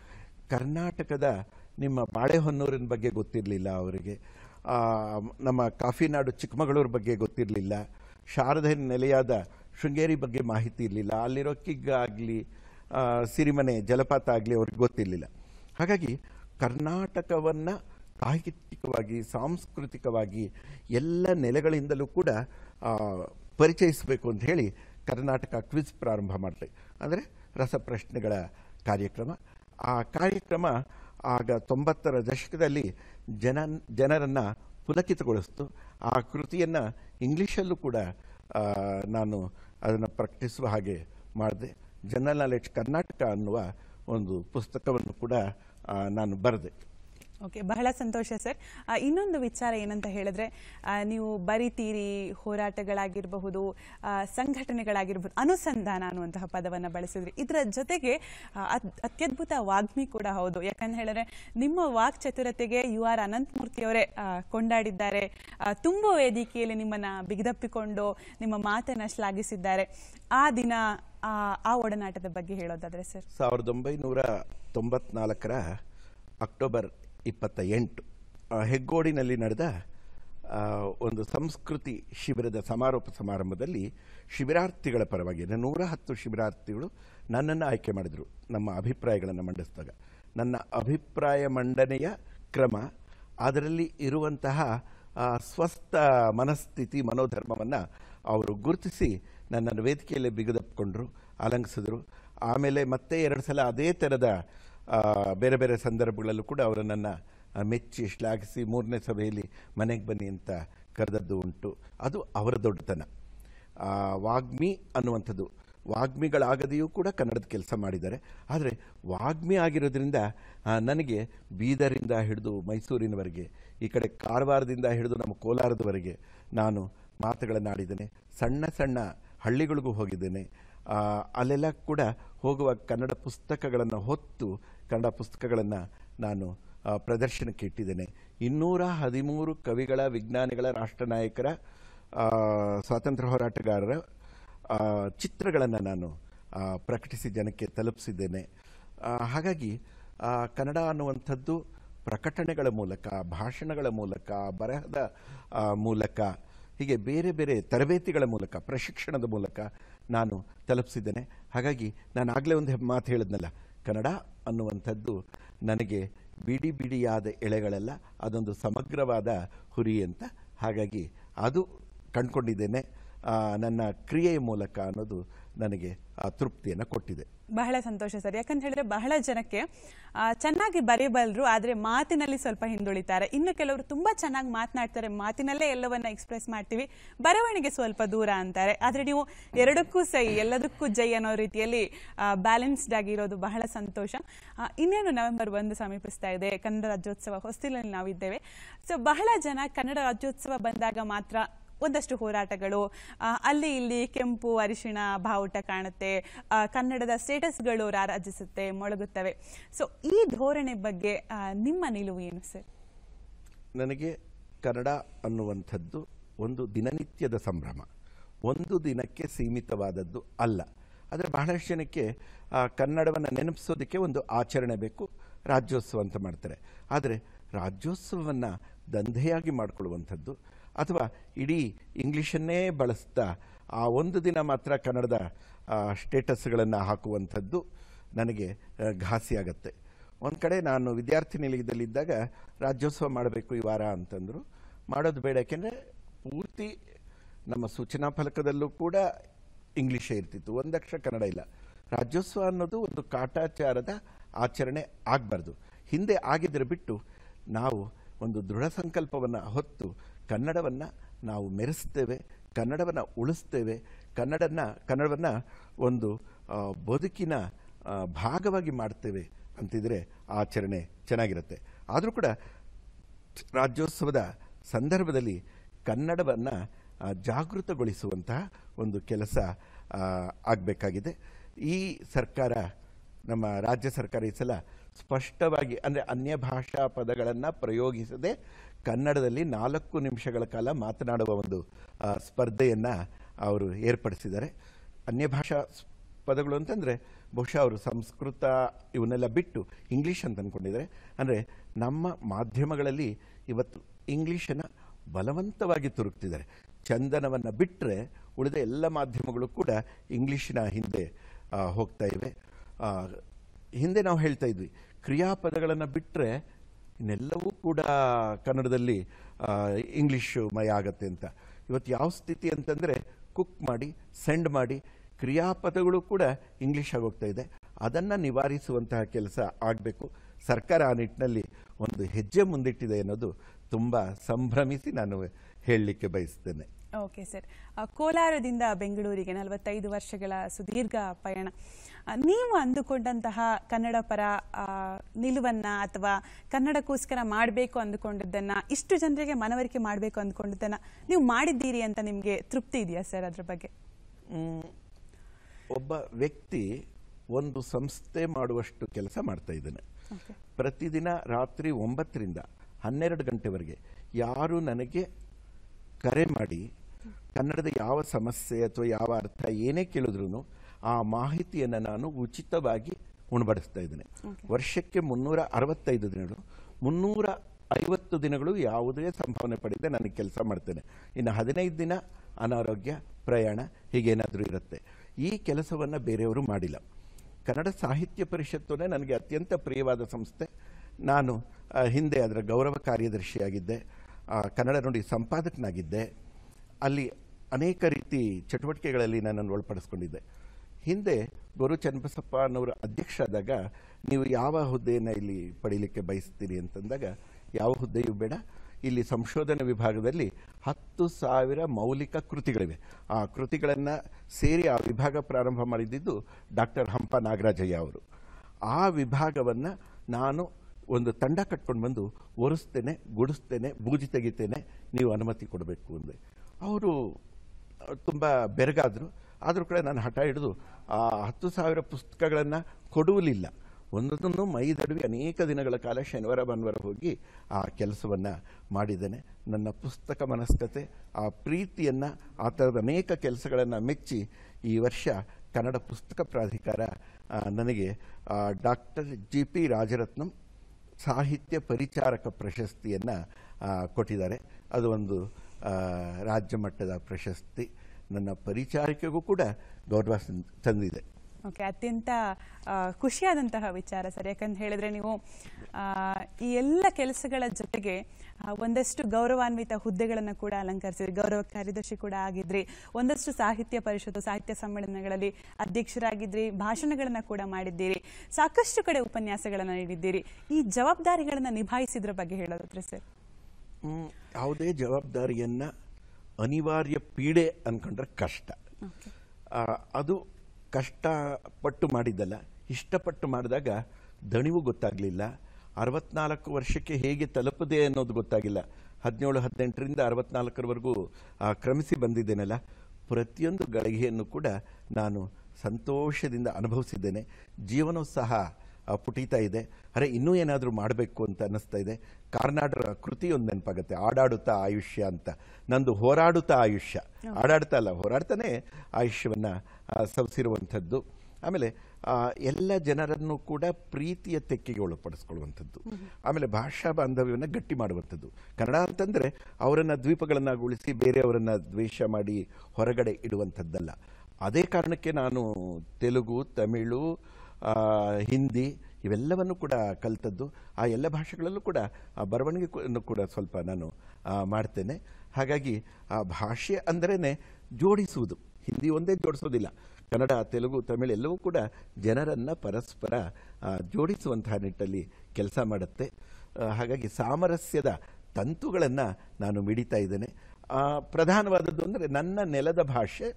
ಕರ್ನಾಟಕದ ನಿಮ್ಮ ಬಾಳೆಹೊನ್ನೂರಿನ ಬಗ್ಗೆ ಗೊತ್ತಿರಲಿಲ್ಲ ಅವರಿಗೆ ನಮ್ಮ ಕಾಫಿನಾಡು ಚಿಕ್ಕಮಗಳೂರು ಬಗ್ಗೆ ಗೊತ್ತಿರಲಿಲ್ಲ ಶಾರದ ನೆಲೆಯಾದ ಶೃಂಗೇರಿ ಬಗ್ಗೆ ಮಾಹಿತಿ ಇರಲಿಲ್ಲ ಅಲ್ಲಿರೋ ಕಿಗ್ಗಾಗಲಿ ಸಿರಿಮನೆ ಜಲಪಾತ ಆಗಲಿ ಅವ್ರಿಗೆ ಗೊತ್ತಿರಲಿಲ್ಲ ಹಾಗಾಗಿ ಕರ್ನಾಟಕವನ್ನು ಸಾಹಿತ್ಯಿಕವಾಗಿ ಸಾಂಸ್ಕೃತಿಕವಾಗಿ ಎಲ್ಲ ನೆಲೆಗಳಿಂದಲೂ ಕೂಡ ಪರಿಚಯಿಸಬೇಕು ಅಂತ ಹೇಳಿ ಕರ್ನಾಟಕ ಕ್ವಿಜ್ ಪ್ರಾರಂಭ ಮಾಡಿದೆ ಅಂದರೆ ರಸಪ್ರಶ್ನೆಗಳ ಕಾರ್ಯಕ್ರಮ ಆ ಕಾರ್ಯಕ್ರಮ ಆಗ ತೊಂಬತ್ತರ ದಶಕದಲ್ಲಿ ಜನ ಜನರನ್ನು ಪುಲಕಿತಗೊಳಿಸ್ತು ಆ ಕೃತಿಯನ್ನು ಇಂಗ್ಲೀಷಲ್ಲೂ ಕೂಡ ನಾನು ಅದನ್ನು ಪ್ರಕಟಿಸುವ ಹಾಗೆ ಮಾಡಿದೆ ಜನರಲ್ ನಾಲೆಡ್ಜ್ ಕರ್ನಾಟಕ ಅನ್ನುವ ಒಂದು ಪುಸ್ತಕವನ್ನು ಕೂಡ ನಾನು ಬರೆದೆ ಓಕೆ ಬಹಳ ಸಂತೋಷ ಸರ್ ಇನ್ನೊಂದು ವಿಚಾರ ಏನಂತ ಹೇಳಿದ್ರೆ ನೀವು ಬರಿತೀರಿ ಹೋರಾಟಗಳಾಗಿರಬಹುದು ಸಂಘಟನೆಗಳಾಗಿರಬಹುದು ಅನುಸಂಧಾನ ಅನ್ನುವಂತಹ ಪದವನ್ನು ಬಳಸಿದ್ರಿ ಇದರ ಜೊತೆಗೆ ಅತ್ಯದ್ಭುತ ವಾಗ್ಮಿ ಕೂಡ ಹೌದು ಯಾಕಂತ ಹೇಳಿದ್ರೆ ನಿಮ್ಮ ವಾಕ್ ಚತುರತೆಗೆ ಯು ಆರ್ ಅನಂತಮೂರ್ತಿಯವರೇ ಕೊಂಡಾಡಿದ್ದಾರೆ ತುಂಬ ವೇದಿಕೆಯಲ್ಲಿ ನಿಮ್ಮನ್ನು ಬಿಗಿದಪ್ಪಿಕೊಂಡು ನಿಮ್ಮ ಮಾತನ್ನು ಶ್ಲಾಘಿಸಿದ್ದಾರೆ ಆ ದಿನ ಆ ಒಡನಾಟದ ಬಗ್ಗೆ ಹೇಳೋದಾದ್ರೆ ಸರ್ ಸಾವಿರದ ಒಂಬೈನೂರ ತೊಂಬತ್ನಾಲ್ಕರ ಅಕ್ಟೋಬರ್ ಇಪ್ಪತ್ತ ಎಂಟು ಹೆಗ್ಗೋಡಿನಲ್ಲಿ ನಡೆದ ಒಂದು ಸಂಸ್ಕೃತಿ ಶಿಬಿರದ ಸಮಾರೋಪ ಸಮಾರಂಭದಲ್ಲಿ ಶಿಬಿರಾರ್ಥಿಗಳ ಪರವಾಗಿ ನೂರ ಹತ್ತು ಶಿಬಿರಾರ್ಥಿಗಳು ನನ್ನನ್ನು ಆಯ್ಕೆ ಮಾಡಿದರು ನಮ್ಮ ಅಭಿಪ್ರಾಯಗಳನ್ನು ಮಂಡಿಸಿದಾಗ ನನ್ನ ಅಭಿಪ್ರಾಯ ಮಂಡನೆಯ ಕ್ರಮ ಅದರಲ್ಲಿ ಇರುವಂತಹ ಸ್ವಸ್ಥ ಮನಸ್ಥಿತಿ ಮನೋಧರ್ಮವನ್ನು ಅವರು ಗುರುತಿಸಿ ನನ್ನನ್ನು ವೇದಿಕೆಯಲ್ಲಿ ಬಿಗಿದಪ್ಪಿಕೊಂಡ್ರು ಅಲಂಕಿಸಿದ್ರು ಆಮೇಲೆ ಮತ್ತೆ ಎರಡು ಸಲ ಅದೇ ಥರದ ಬೇರೆ ಬೇರೆ ಸಂದರ್ಭಗಳಲ್ಲೂ ಕೂಡ ಅವರು ನನ್ನ ಮೆಚ್ಚಿ ಶ್ಲಾಘಿಸಿ ಮೂರನೇ ಸಭೆಯಲ್ಲಿ ಮನೆಗೆ ಬನ್ನಿ ಅಂತ ಕರೆದದ್ದು ಉಂಟು ಅದು ಅವರ ದೊಡ್ಡತನ ವಾಗ್ಮಿ ಅನ್ನುವಂಥದ್ದು ವಾಗ್ಮಿಗಳಾಗದೆಯೂ ಕೂಡ ಕನ್ನಡದ ಕೆಲಸ ಮಾಡಿದ್ದಾರೆ ಆದರೆ ವಾಗ್ಮಿ ಆಗಿರೋದ್ರಿಂದ ನನಗೆ ಬೀದರಿಂದ ಹಿಡಿದು ಮೈಸೂರಿನವರೆಗೆ ಈ ಕಡೆ ಕಾರವಾರದಿಂದ ಹಿಡಿದು ನಮ್ಮ ಕೋಲಾರದವರೆಗೆ ನಾನು ಮಾತುಗಳನ್ನು ಆಡಿದ್ದೇನೆ ಸಣ್ಣ ಸಣ್ಣ ಹಳ್ಳಿಗಳಿಗೂ ಹೋಗಿದ್ದೇನೆ ಅಲ್ಲೆಲ್ಲ ಕೂಡ ಹೋಗುವ ಕನ್ನಡ ಪುಸ್ತಕಗಳನ್ನು ಹೊತ್ತು ಕನ್ನಡ ಪುಸ್ತಕಗಳನ್ನು ನಾನು ಪ್ರದರ್ಶನಕ್ಕೆ ಇಟ್ಟಿದ್ದೇನೆ ಇನ್ನೂರ ಹದಿಮೂರು ಕವಿಗಳ ವಿಜ್ಞಾನಿಗಳ ರಾಷ್ಟ್ರನಾಯಕರ ಸ್ವಾತಂತ್ರ್ಯ ಹೋರಾಟಗಾರರ ಚಿತ್ರಗಳನ್ನು ನಾನು ಪ್ರಕಟಿಸಿ ಜನಕ್ಕೆ ತಲುಪಿಸಿದ್ದೇನೆ ಹಾಗಾಗಿ ಕನ್ನಡ ಅನ್ನುವಂಥದ್ದು ಪ್ರಕಟಣೆಗಳ ಮೂಲಕ ಭಾಷಣಗಳ ಮೂಲಕ ಬರಹದ ಮೂಲಕ ಹೀಗೆ ಬೇರೆ ಬೇರೆ ತರಬೇತಿಗಳ ಮೂಲಕ ಪ್ರಶಿಕ್ಷಣದ ಮೂಲಕ ನಾನು ತಲುಪಿಸಿದ್ದೇನೆ ಹಾಗಾಗಿ ನಾನು ಆಗಲೇ ಒಂದು ಮಾತು ಹೇಳಿದ್ನಲ್ಲ ಕನ್ನಡ ಅನ್ನುವಂಥದ್ದು ನನಗೆ ಬಿಡಿ ಬಿಡಿಯಾದ ಎಳೆಗಳೆಲ್ಲ ಅದೊಂದು ಸಮಗ್ರವಾದ ಹುರಿ ಅಂತ ಹಾಗಾಗಿ ಅದು ಕಂಡುಕೊಂಡಿದ್ದೇನೆ ನನ್ನ ಕ್ರಿಯೆಯ ಮೂಲಕ ಅನ್ನೋದು ನನಗೆ ತೃಪ್ತಿಯನ್ನು ಕೊಟ್ಟಿದೆ ಬಹಳ ಸಂತೋಷ ಸರ್ ಯಾಕಂತ ಹೇಳಿದ್ರೆ ಬಹಳ ಜನಕ್ಕೆ ಚೆನ್ನಾಗಿ ಬರೀಬಲ್ರು ಆದರೆ ಮಾತಿನಲ್ಲಿ ಸ್ವಲ್ಪ ಹಿಂದುಳಿತಾರೆ ಇನ್ನು ಕೆಲವರು ತುಂಬ ಚೆನ್ನಾಗಿ ಮಾತನಾಡ್ತಾರೆ ಮಾತಿನಲ್ಲೇ ಎಲ್ಲವನ್ನ ಎಕ್ಸ್ಪ್ರೆಸ್ ಮಾಡ್ತೀವಿ ಬರವಣಿಗೆ ಸ್ವಲ್ಪ ದೂರ ಅಂತಾರೆ ಆದರೆ ನೀವು ಎರಡಕ್ಕೂ ಸೈ ಎಲ್ಲದಕ್ಕೂ ಜೈ ಅನ್ನೋ ರೀತಿಯಲ್ಲಿ ಬ್ಯಾಲೆನ್ಸ್ಡ್ ಆಗಿರೋದು ಬಹಳ ಸಂತೋಷ ಇನ್ನೇನು ನವೆಂಬರ್ ಒಂದು ಸಮೀಪಿಸ್ತಾ ಇದೆ ಕನ್ನಡ ರಾಜ್ಯೋತ್ಸವ ಹೊಸ್ತಿಲಲ್ಲಿ ನಾವಿದ್ದೇವೆ ಸೊ ಬಹಳ ಜನ ಕನ್ನಡ ರಾಜ್ಯೋತ್ಸವ ಬಂದಾಗ ಮಾತ್ರ ಒಂದಷ್ಟು ಹೋರಾಟಗಳು ಅಲ್ಲಿ ಇಲ್ಲಿ ಕೆಂಪು ಅರಿಶಿಣ ಬಾವುಟ ಕಾಣುತ್ತೆ ಕನ್ನಡದ ಸ್ಟೇಟಸ್ಗಳು ರಾರಾಜಿಸುತ್ತೆ ಮೊಳಗುತ್ತವೆ ಸೊ ಈ ಧೋರಣೆ ಬಗ್ಗೆ ನಿಮ್ಮ ನಿಲುವು ಏನು ಸರ್ ನನಗೆ ಕನ್ನಡ ಅನ್ನುವಂಥದ್ದು ಒಂದು ದಿನನಿತ್ಯದ ಸಂಭ್ರಮ ಒಂದು ದಿನಕ್ಕೆ ಸೀಮಿತವಾದದ್ದು ಅಲ್ಲ ಆದರೆ ಬಹಳಷ್ಟು ಜನಕ್ಕೆ ಕನ್ನಡವನ್ನು ನೆನಪಿಸೋದಕ್ಕೆ ಒಂದು ಆಚರಣೆ ಬೇಕು ರಾಜ್ಯೋತ್ಸವ ಅಂತ ಮಾಡ್ತಾರೆ ಆದರೆ ರಾಜ್ಯೋತ್ಸವವನ್ನು ದಂಧೆಯಾಗಿ ಮಾಡಿಕೊಳ್ಳುವಂಥದ್ದು ಅಥವಾ ಇಡೀ ಇಂಗ್ಲೀಷನ್ನೇ ಬಳಸ್ತಾ ಆ ಒಂದು ದಿನ ಮಾತ್ರ ಕನ್ನಡದ ಸ್ಟೇಟಸ್ಗಳನ್ನು ಹಾಕುವಂಥದ್ದು ನನಗೆ ಘಾಸಿಯಾಗತ್ತೆ ಒಂದು ಕಡೆ ನಾನು ವಿದ್ಯಾರ್ಥಿ ನಿಲಯದಲ್ಲಿದ್ದಾಗ ರಾಜ್ಯೋತ್ಸವ ಮಾಡಬೇಕು ಈ ವಾರ ಅಂತಂದರು ಮಾಡೋದು ಬೇಡ ಯಾಕೆಂದರೆ ಪೂರ್ತಿ ನಮ್ಮ ಸೂಚನಾ ಫಲಕದಲ್ಲೂ ಕೂಡ ಇಂಗ್ಲೀಷೇ ಇರ್ತಿತ್ತು ಒಂದಕ್ಷರ ಕನ್ನಡ ಇಲ್ಲ ರಾಜ್ಯೋತ್ಸವ ಅನ್ನೋದು ಒಂದು ಕಾಟಾಚಾರದ ಆಚರಣೆ ಆಗಬಾರ್ದು ಹಿಂದೆ ಆಗಿದ್ರೆ ಬಿಟ್ಟು ನಾವು ಒಂದು ದೃಢ ಸಂಕಲ್ಪವನ್ನು ಹೊತ್ತು ಕನ್ನಡವನ್ನು ನಾವು ಮೆರೆಸ್ತೇವೆ ಕನ್ನಡವನ್ನು ಉಳಿಸ್ತೇವೆ ಕನ್ನಡನ ಕನ್ನಡವನ್ನು ಒಂದು ಬದುಕಿನ ಭಾಗವಾಗಿ ಮಾಡ್ತೇವೆ ಅಂತಿದ್ರೆ ಆಚರಣೆ ಚೆನ್ನಾಗಿರುತ್ತೆ ಆದರೂ ಕೂಡ ರಾಜ್ಯೋತ್ಸವದ ಸಂದರ್ಭದಲ್ಲಿ ಕನ್ನಡವನ್ನು ಜಾಗೃತಗೊಳಿಸುವಂತಹ ಒಂದು ಕೆಲಸ ಆಗಬೇಕಾಗಿದೆ ಈ ಸರ್ಕಾರ ನಮ್ಮ ರಾಜ್ಯ ಸರ್ಕಾರ ಈ ಸಲ ಸ್ಪಷ್ಟವಾಗಿ ಅಂದರೆ ಅನ್ಯ ಭಾಷಾ ಪದಗಳನ್ನು ಪ್ರಯೋಗಿಸದೆ ಕನ್ನಡದಲ್ಲಿ ನಾಲ್ಕು ನಿಮಿಷಗಳ ಕಾಲ ಮಾತನಾಡುವ ಒಂದು ಸ್ಪರ್ಧೆಯನ್ನು ಅವರು ಏರ್ಪಡಿಸಿದ್ದಾರೆ ಅನ್ಯ ಭಾಷಾ ಪದಗಳು ಅಂತಂದರೆ ಬಹುಶಃ ಅವರು ಸಂಸ್ಕೃತ ಇವನ್ನೆಲ್ಲ ಬಿಟ್ಟು ಇಂಗ್ಲೀಷ್ ಅಂತ ಅಂದ್ಕೊಂಡಿದ್ದಾರೆ ಅಂದರೆ ನಮ್ಮ ಮಾಧ್ಯಮಗಳಲ್ಲಿ ಇವತ್ತು ಇಂಗ್ಲೀಷನ್ನು ಬಲವಂತವಾಗಿ ತುರುಕ್ತಿದ್ದಾರೆ ಚಂದನವನ್ನು ಬಿಟ್ಟರೆ ಉಳಿದ ಎಲ್ಲ ಮಾಧ್ಯಮಗಳು ಕೂಡ ಇಂಗ್ಲೀಷಿನ ಹಿಂದೆ ಹೋಗ್ತಾ ಇವೆ ಹಿಂದೆ ನಾವು ಹೇಳ್ತಾ ಇದ್ವಿ ಕ್ರಿಯಾಪದಗಳನ್ನು ಬಿಟ್ಟರೆ ಇನ್ನೆಲ್ಲವೂ ಕೂಡ ಕನ್ನಡದಲ್ಲಿ ಇಂಗ್ಲೀಷು ಮಯ ಆಗತ್ತೆ ಅಂತ ಇವತ್ತು ಯಾವ ಸ್ಥಿತಿ ಅಂತಂದರೆ ಕುಕ್ ಮಾಡಿ ಸೆಂಡ್ ಮಾಡಿ ಕ್ರಿಯಾಪದಗಳು ಕೂಡ ಇಂಗ್ಲೀಷ್ ಆಗೋಗ್ತಾ ಇದೆ ಅದನ್ನು ನಿವಾರಿಸುವಂತಹ ಕೆಲಸ ಆಗಬೇಕು ಸರ್ಕಾರ ಆ ನಿಟ್ಟಿನಲ್ಲಿ ಒಂದು ಹೆಜ್ಜೆ ಮುಂದಿಟ್ಟಿದೆ ಅನ್ನೋದು ತುಂಬ ಸಂಭ್ರಮಿಸಿ ನಾನು ಹೇಳಲಿಕ್ಕೆ ಬಯಸ್ತೇನೆ ಓಕೆ ಸರ್ ಕೋಲಾರದಿಂದ ಬೆಂಗಳೂರಿಗೆ ನಲವತ್ತೈದು ವರ್ಷಗಳ ಸುದೀರ್ಘ ಪಯಣ ನೀವು ಅಂದುಕೊಂಡಂತಹ ಕನ್ನಡ ಪರ ನಿಲುವನ್ನ ಅಥವಾ ಕನ್ನಡಕ್ಕೋಸ್ಕರ ಮಾಡಬೇಕು ಅಂದುಕೊಂಡಿದ್ದನ್ನ ಇಷ್ಟು ಜನರಿಗೆ ಮನವರಿಕೆ ಮಾಡಬೇಕು ಅಂದ್ಕೊಂಡಿದ್ದನ್ನು ನೀವು ಮಾಡಿದ್ದೀರಿ ಅಂತ ನಿಮಗೆ ತೃಪ್ತಿ ಇದೆಯಾ ಸರ್ ಅದರ ಬಗ್ಗೆ ಒಬ್ಬ ವ್ಯಕ್ತಿ ಒಂದು ಸಂಸ್ಥೆ ಮಾಡುವಷ್ಟು ಕೆಲಸ ಮಾಡ್ತಾ ಇದ್ದಾನೆ ಪ್ರತಿದಿನ ರಾತ್ರಿ ಒಂಬತ್ತರಿಂದ ಹನ್ನೆರಡು ಗಂಟೆವರೆಗೆ ಯಾರು ನನಗೆ ಕರೆ ಮಾಡಿ ಕನ್ನಡದ ಯಾವ ಸಮಸ್ಯೆ ಅಥವಾ ಯಾವ ಅರ್ಥ ಏನೇ ಕೇಳಿದ್ರು ಆ ಮಾಹಿತಿಯನ್ನು ನಾನು ಉಚಿತವಾಗಿ ಉಣಬಡಿಸ್ತಾ ಇದ್ದೇನೆ ವರ್ಷಕ್ಕೆ ಮುನ್ನೂರ ಅರವತ್ತೈದು ದಿನಗಳು ಮುನ್ನೂರ ಐವತ್ತು ದಿನಗಳು ಯಾವುದೇ ಸಂಭಾವನೆ ಪಡೆದೇ ನಾನು ಕೆಲಸ ಮಾಡ್ತೇನೆ ಇನ್ನು ಹದಿನೈದು ದಿನ ಅನಾರೋಗ್ಯ ಪ್ರಯಾಣ ಹೀಗೇನಾದರೂ ಇರುತ್ತೆ ಈ ಕೆಲಸವನ್ನು ಬೇರೆಯವರು ಮಾಡಿಲ್ಲ ಕನ್ನಡ ಸಾಹಿತ್ಯ ಪರಿಷತ್ತುನೇ ನನಗೆ ಅತ್ಯಂತ ಪ್ರಿಯವಾದ ಸಂಸ್ಥೆ ನಾನು ಹಿಂದೆ ಅದರ ಗೌರವ ಕಾರ್ಯದರ್ಶಿಯಾಗಿದ್ದೆ ಕನ್ನಡ ನೋಡಿ ಸಂಪಾದಕನಾಗಿದ್ದೆ ಅಲ್ಲಿ ಅನೇಕ ರೀತಿ ಚಟುವಟಿಕೆಗಳಲ್ಲಿ ನನ್ನನ್ನು ಒಳಪಡಿಸ್ಕೊಂಡಿದ್ದೆ ಹಿಂದೆ ಗುರು ಚನ್ನಬಸಪ್ಪ ಅನ್ನೋರು ಅಧ್ಯಕ್ಷ ಆದಾಗ ನೀವು ಯಾವ ಹುದ್ದೆಯನ್ನು ಇಲ್ಲಿ ಪಡೀಲಿಕ್ಕೆ ಬಯಸ್ತೀರಿ ಅಂತಂದಾಗ ಯಾವ ಹುದ್ದೆಯೂ ಬೇಡ ಇಲ್ಲಿ ಸಂಶೋಧನೆ ವಿಭಾಗದಲ್ಲಿ ಹತ್ತು ಸಾವಿರ ಮೌಲಿಕ ಕೃತಿಗಳಿವೆ ಆ ಕೃತಿಗಳನ್ನು ಸೇರಿ ಆ ವಿಭಾಗ ಪ್ರಾರಂಭ ಮಾಡಿದ್ದು ಡಾಕ್ಟರ್ ಹಂಪ ನಾಗರಾಜಯ್ಯ ಅವರು ಆ ವಿಭಾಗವನ್ನು ನಾನು ಒಂದು ತಂಡ ಕಟ್ಕೊಂಡು ಬಂದು ಒರೆಸ್ತೇನೆ ಗುಡಿಸ್ತೇನೆ ಬೂಜಿ ತೆಗಿತೇನೆ ನೀವು ಅನುಮತಿ ಕೊಡಬೇಕು ಅಂದರೆ ಅವರು ತುಂಬ ಬೆರಗಾದರು ಆದರೂ ಕೂಡ ನಾನು ಹಠ ಹಿಡಿದು ಆ ಹತ್ತು ಸಾವಿರ ಪುಸ್ತಕಗಳನ್ನು ಕೊಡುವಲಿಲ್ಲ ಒಂದೊಂದನ್ನು ಮೈದಡುವೆ ಅನೇಕ ದಿನಗಳ ಕಾಲ ಶನಿವಾರ ಭಾನುವಾರ ಹೋಗಿ ಆ ಕೆಲಸವನ್ನು ಮಾಡಿದ್ದೇನೆ ನನ್ನ ಪುಸ್ತಕ ಮನಸ್ಕತೆ ಆ ಪ್ರೀತಿಯನ್ನು ಆ ಥರದ ಅನೇಕ ಕೆಲಸಗಳನ್ನು ಮೆಚ್ಚಿ ಈ ವರ್ಷ ಕನ್ನಡ ಪುಸ್ತಕ ಪ್ರಾಧಿಕಾರ ನನಗೆ ಡಾಕ್ಟರ್ ಜಿ ಪಿ ರಾಜರತ್ನಂ ಸಾಹಿತ್ಯ ಪರಿಚಾರಕ ಪ್ರಶಸ್ತಿಯನ್ನು ಕೊಟ್ಟಿದ್ದಾರೆ ಅದು ಒಂದು ರಾಜ್ಯ ಮಟ್ಟದ ಪ್ರಶಸ್ತಿ ನನ್ನ ಪರಿಚಾರಿಕೆಗೂ ಕೂಡ ಗೌರವ ತಂದಿದೆ ಓಕೆ ಅತ್ಯಂತ ಖುಷಿಯಾದಂತಹ ವಿಚಾರ ಸರ್ ಯಾಕಂತ ಹೇಳಿದ್ರೆ ನೀವು ಈ ಎಲ್ಲ ಕೆಲಸಗಳ ಜೊತೆಗೆ ಒಂದಷ್ಟು ಗೌರವಾನ್ವಿತ ಹುದ್ದೆಗಳನ್ನು ಕೂಡ ಅಲಂಕರಿಸಿದ್ರಿ ಗೌರವ ಕಾರ್ಯದರ್ಶಿ ಕೂಡ ಆಗಿದ್ರಿ ಒಂದಷ್ಟು ಸಾಹಿತ್ಯ ಪರಿಷತ್ತು ಸಾಹಿತ್ಯ ಸಮ್ಮೇಳನಗಳಲ್ಲಿ ಅಧ್ಯಕ್ಷರಾಗಿದ್ರಿ ಭಾಷಣಗಳನ್ನ ಕೂಡ ಮಾಡಿದ್ದೀರಿ ಸಾಕಷ್ಟು ಕಡೆ ಉಪನ್ಯಾಸಗಳನ್ನು ನೀಡಿದ್ದೀರಿ ಈ ಜವಾಬ್ದಾರಿಗಳನ್ನ ನಿಭಾಯಿಸಿದ್ರ ಬಗ್ಗೆ ಹೇಳೋದಾದ್ರೆ ಸರ್ ಯಾವುದೇ ಜವಾಬ್ದಾರಿಯನ್ನ ಅನಿವಾರ್ಯ ಪೀಡೆ ಅಂದ್ಕೊಂಡ್ರೆ ಕಷ್ಟ ಅದು ಕಷ್ಟಪಟ್ಟು ಮಾಡಿದ್ದಲ್ಲ ಇಷ್ಟಪಟ್ಟು ಮಾಡಿದಾಗ ದಣಿವು ಗೊತ್ತಾಗಲಿಲ್ಲ ಅರವತ್ನಾಲ್ಕು ವರ್ಷಕ್ಕೆ ಹೇಗೆ ತಲುಪದೆ ಅನ್ನೋದು ಗೊತ್ತಾಗಿಲ್ಲ ಹದಿನೇಳು ಹದಿನೆಂಟರಿಂದ ಅರವತ್ನಾಲ್ಕರವರೆಗೂ ಕ್ರಮಿಸಿ ಬಂದಿದ್ದೇನಲ್ಲ ಪ್ರತಿಯೊಂದು ಗಳಿಗೆಯನ್ನು ಕೂಡ ನಾನು ಸಂತೋಷದಿಂದ ಅನುಭವಿಸಿದ್ದೇನೆ ಜೀವನೋತ್ಸಾಹ ಪುಟೀತಾ ಇದೆ ಅರೆ ಇನ್ನೂ ಏನಾದರೂ ಮಾಡಬೇಕು ಅಂತ ಅನ್ನಿಸ್ತಾ ಇದೆ ಕಾರ್ನಾಡರ ಕೃತಿಯೊಂದು ನೆನಪಾಗುತ್ತೆ ಆಡಾಡುತ್ತಾ ಆಯುಷ್ಯ ಅಂತ ನಂದು ಹೋರಾಡುತ್ತಾ ಆಯುಷ್ಯ ಆಡಾಡ್ತಾ ಅಲ್ಲ ಹೋರಾಡ್ತಾನೆ ಆಯುಷ್ಯವನ್ನು ಸವಿಸಿರುವಂಥದ್ದು ಆಮೇಲೆ ಎಲ್ಲ ಜನರನ್ನು ಕೂಡ ಪ್ರೀತಿಯ ತೆಕ್ಕೆಗೆ ಒಳಪಡಿಸ್ಕೊಳ್ಳುವಂಥದ್ದು ಆಮೇಲೆ ಭಾಷಾ ಬಾಂಧವ್ಯವನ್ನು ಗಟ್ಟಿ ಮಾಡುವಂಥದ್ದು ಕನ್ನಡ ಅಂತಂದರೆ ಅವರನ್ನು ದ್ವೀಪಗಳನ್ನು ಉಳಿಸಿ ಬೇರೆಯವರನ್ನು ದ್ವೇಷ ಮಾಡಿ ಹೊರಗಡೆ ಇಡುವಂಥದ್ದಲ್ಲ ಅದೇ ಕಾರಣಕ್ಕೆ ನಾನು ತೆಲುಗು ತಮಿಳು ಹಿಂದಿ ಇವೆಲ್ಲವನ್ನು ಕೂಡ ಕಲಿತದ್ದು ಆ ಎಲ್ಲ ಭಾಷೆಗಳಲ್ಲೂ ಕೂಡ ಆ ಬರವಣಿಗೆ ಕೂಡ ಸ್ವಲ್ಪ ನಾನು ಮಾಡ್ತೇನೆ ಹಾಗಾಗಿ ಆ ಭಾಷೆ ಅಂದ್ರೇ ಜೋಡಿಸುವುದು ಹಿಂದಿ ಒಂದೇ ಜೋಡಿಸೋದಿಲ್ಲ ಕನ್ನಡ ತೆಲುಗು ತಮಿಳು ಎಲ್ಲವೂ ಕೂಡ ಜನರನ್ನು ಪರಸ್ಪರ ಜೋಡಿಸುವಂತಹ ನಿಟ್ಟಲ್ಲಿ ಕೆಲಸ ಮಾಡುತ್ತೆ ಹಾಗಾಗಿ ಸಾಮರಸ್ಯದ ತಂತುಗಳನ್ನು ನಾನು ಮಿಡಿತಾ ಇದ್ದೇನೆ ಪ್ರಧಾನವಾದದ್ದು ಅಂದರೆ ನನ್ನ ನೆಲದ ಭಾಷೆ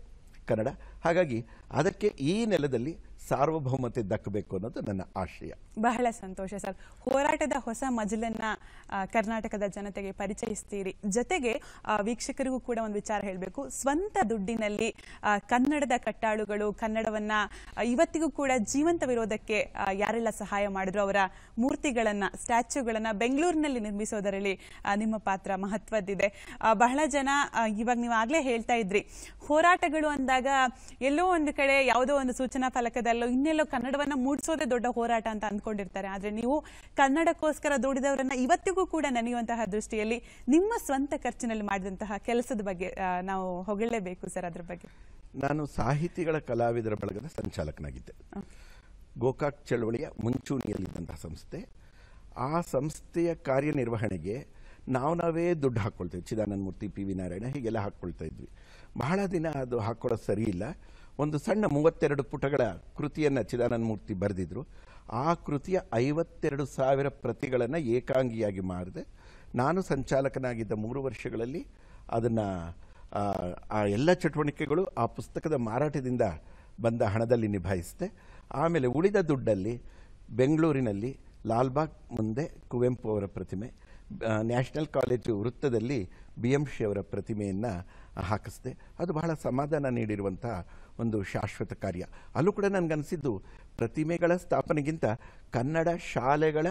ಕನ್ನಡ ಹಾಗಾಗಿ ಅದಕ್ಕೆ ಈ ನೆಲದಲ್ಲಿ ಸಾರ್ವಭೌಮತೆ ದಕ್ಕಬೇಕು ಅನ್ನೋದು ನನ್ನ ಆಶಯ ಬಹಳ ಸಂತೋಷ ಸರ್ ಹೋರಾಟದ ಹೊಸ ಮಜಲನ್ನ ಕರ್ನಾಟಕದ ಜನತೆಗೆ ಪರಿಚಯಿಸ್ತೀರಿ ಜೊತೆಗೆ ವೀಕ್ಷಕರಿಗೂ ಕೂಡ ಒಂದು ವಿಚಾರ ಹೇಳಬೇಕು ಸ್ವಂತ ದುಡ್ಡಿನಲ್ಲಿ ಕನ್ನಡದ ಕಟ್ಟಾಳುಗಳು ಕನ್ನಡವನ್ನ ಇವತ್ತಿಗೂ ಕೂಡ ಜೀವಂತವಿರೋದಕ್ಕೆ ಯಾರೆಲ್ಲ ಸಹಾಯ ಮಾಡಿದ್ರು ಅವರ ಮೂರ್ತಿಗಳನ್ನ ಸ್ಟ್ಯಾಚ್ಯೂಗಳನ್ನ ಬೆಂಗಳೂರಿನಲ್ಲಿ ನಿರ್ಮಿಸೋದರಲ್ಲಿ ನಿಮ್ಮ ಪಾತ್ರ ಮಹತ್ವದ್ದಿದೆ ಬಹಳ ಜನ ಇವಾಗ ನೀವು ಆಗ್ಲೇ ಹೇಳ್ತಾ ಇದ್ರಿ ಹೋರಾಟಗಳು ಅಂದಾಗ ಎಲ್ಲೋ ಒಂದು ಕಡೆ ಯಾವುದೋ ಒಂದು ಸೂಚನಾ ಫಲಕದಲ್ಲಿ ಕನ್ನಡದಲ್ಲೋ ಇನ್ನೆಲ್ಲೋ ಕನ್ನಡವನ್ನ ಮೂಡಿಸೋದೇ ದೊಡ್ಡ ಹೋರಾಟ ಅಂತ ಅಂದ್ಕೊಂಡಿರ್ತಾರೆ ಆದರೆ ನೀವು ಕನ್ನಡಕ್ಕೋಸ್ಕರ ದುಡಿದವರನ್ನ ಇವತ್ತಿಗೂ ಕೂಡ ನೆನೆಯುವಂತಹ ದೃಷ್ಟಿಯಲ್ಲಿ ನಿಮ್ಮ ಸ್ವಂತ ಖರ್ಚಿನಲ್ಲಿ ಮಾಡಿದಂತಹ ಕೆಲಸದ ಬಗ್ಗೆ ನಾವು ಹೊಗಳಲೇಬೇಕು ಸರ್ ಅದರ ಬಗ್ಗೆ ನಾನು ಸಾಹಿತಿಗಳ ಕಲಾವಿದರ ಬಳಗದ ಸಂಚಾಲಕನಾಗಿದ್ದೆ ಗೋಕಾಕ್ ಚಳವಳಿಯ ಮುಂಚೂಣಿಯಲ್ಲಿದ್ದಂತಹ ಸಂಸ್ಥೆ ಆ ಸಂಸ್ಥೆಯ ಕಾರ್ಯನಿರ್ವಹಣೆಗೆ ನಾವು ನಾವೇ ದುಡ್ಡು ಹಾಕ್ಕೊಳ್ತೇವೆ ಚಿದಾನಂದ ಮೂರ್ತಿ ಪಿ ವಿ ನಾರಾಯಣ ಹೀಗೆಲ್ಲ ಹಾಕ್ಕೊಳ್ತಾ ಇದ್ವಿ ಬಹಳ ದಿನ ಅದು ಹಾಕ್ಕೊಳ್ಳೋದು ಸರಿ ಇಲ್ಲ ಒಂದು ಸಣ್ಣ ಮೂವತ್ತೆರಡು ಪುಟಗಳ ಕೃತಿಯನ್ನು ಮೂರ್ತಿ ಬರೆದಿದ್ರು ಆ ಕೃತಿಯ ಐವತ್ತೆರಡು ಸಾವಿರ ಪ್ರತಿಗಳನ್ನು ಏಕಾಂಗಿಯಾಗಿ ಮಾರಿದೆ ನಾನು ಸಂಚಾಲಕನಾಗಿದ್ದ ಮೂರು ವರ್ಷಗಳಲ್ಲಿ ಅದನ್ನು ಆ ಎಲ್ಲ ಚಟುವಟಿಕೆಗಳು ಆ ಪುಸ್ತಕದ ಮಾರಾಟದಿಂದ ಬಂದ ಹಣದಲ್ಲಿ ನಿಭಾಯಿಸಿದೆ ಆಮೇಲೆ ಉಳಿದ ದುಡ್ಡಲ್ಲಿ ಬೆಂಗಳೂರಿನಲ್ಲಿ ಲಾಲ್ಬಾಗ್ ಮುಂದೆ ಕುವೆಂಪು ಅವರ ಪ್ರತಿಮೆ ನ್ಯಾಷನಲ್ ಕಾಲೇಜು ವೃತ್ತದಲ್ಲಿ ಬಿ ಎಂ ಶಿ ಅವರ ಪ್ರತಿಮೆಯನ್ನು ಹಾಕಿಸಿದೆ ಅದು ಬಹಳ ಸಮಾಧಾನ ನೀಡಿರುವಂಥ ಒಂದು ಶಾಶ್ವತ ಕಾರ್ಯ ಅಲ್ಲೂ ಕೂಡ ನನಗನ್ನಿಸಿದ್ದು ಪ್ರತಿಮೆಗಳ ಸ್ಥಾಪನೆಗಿಂತ ಕನ್ನಡ ಶಾಲೆಗಳ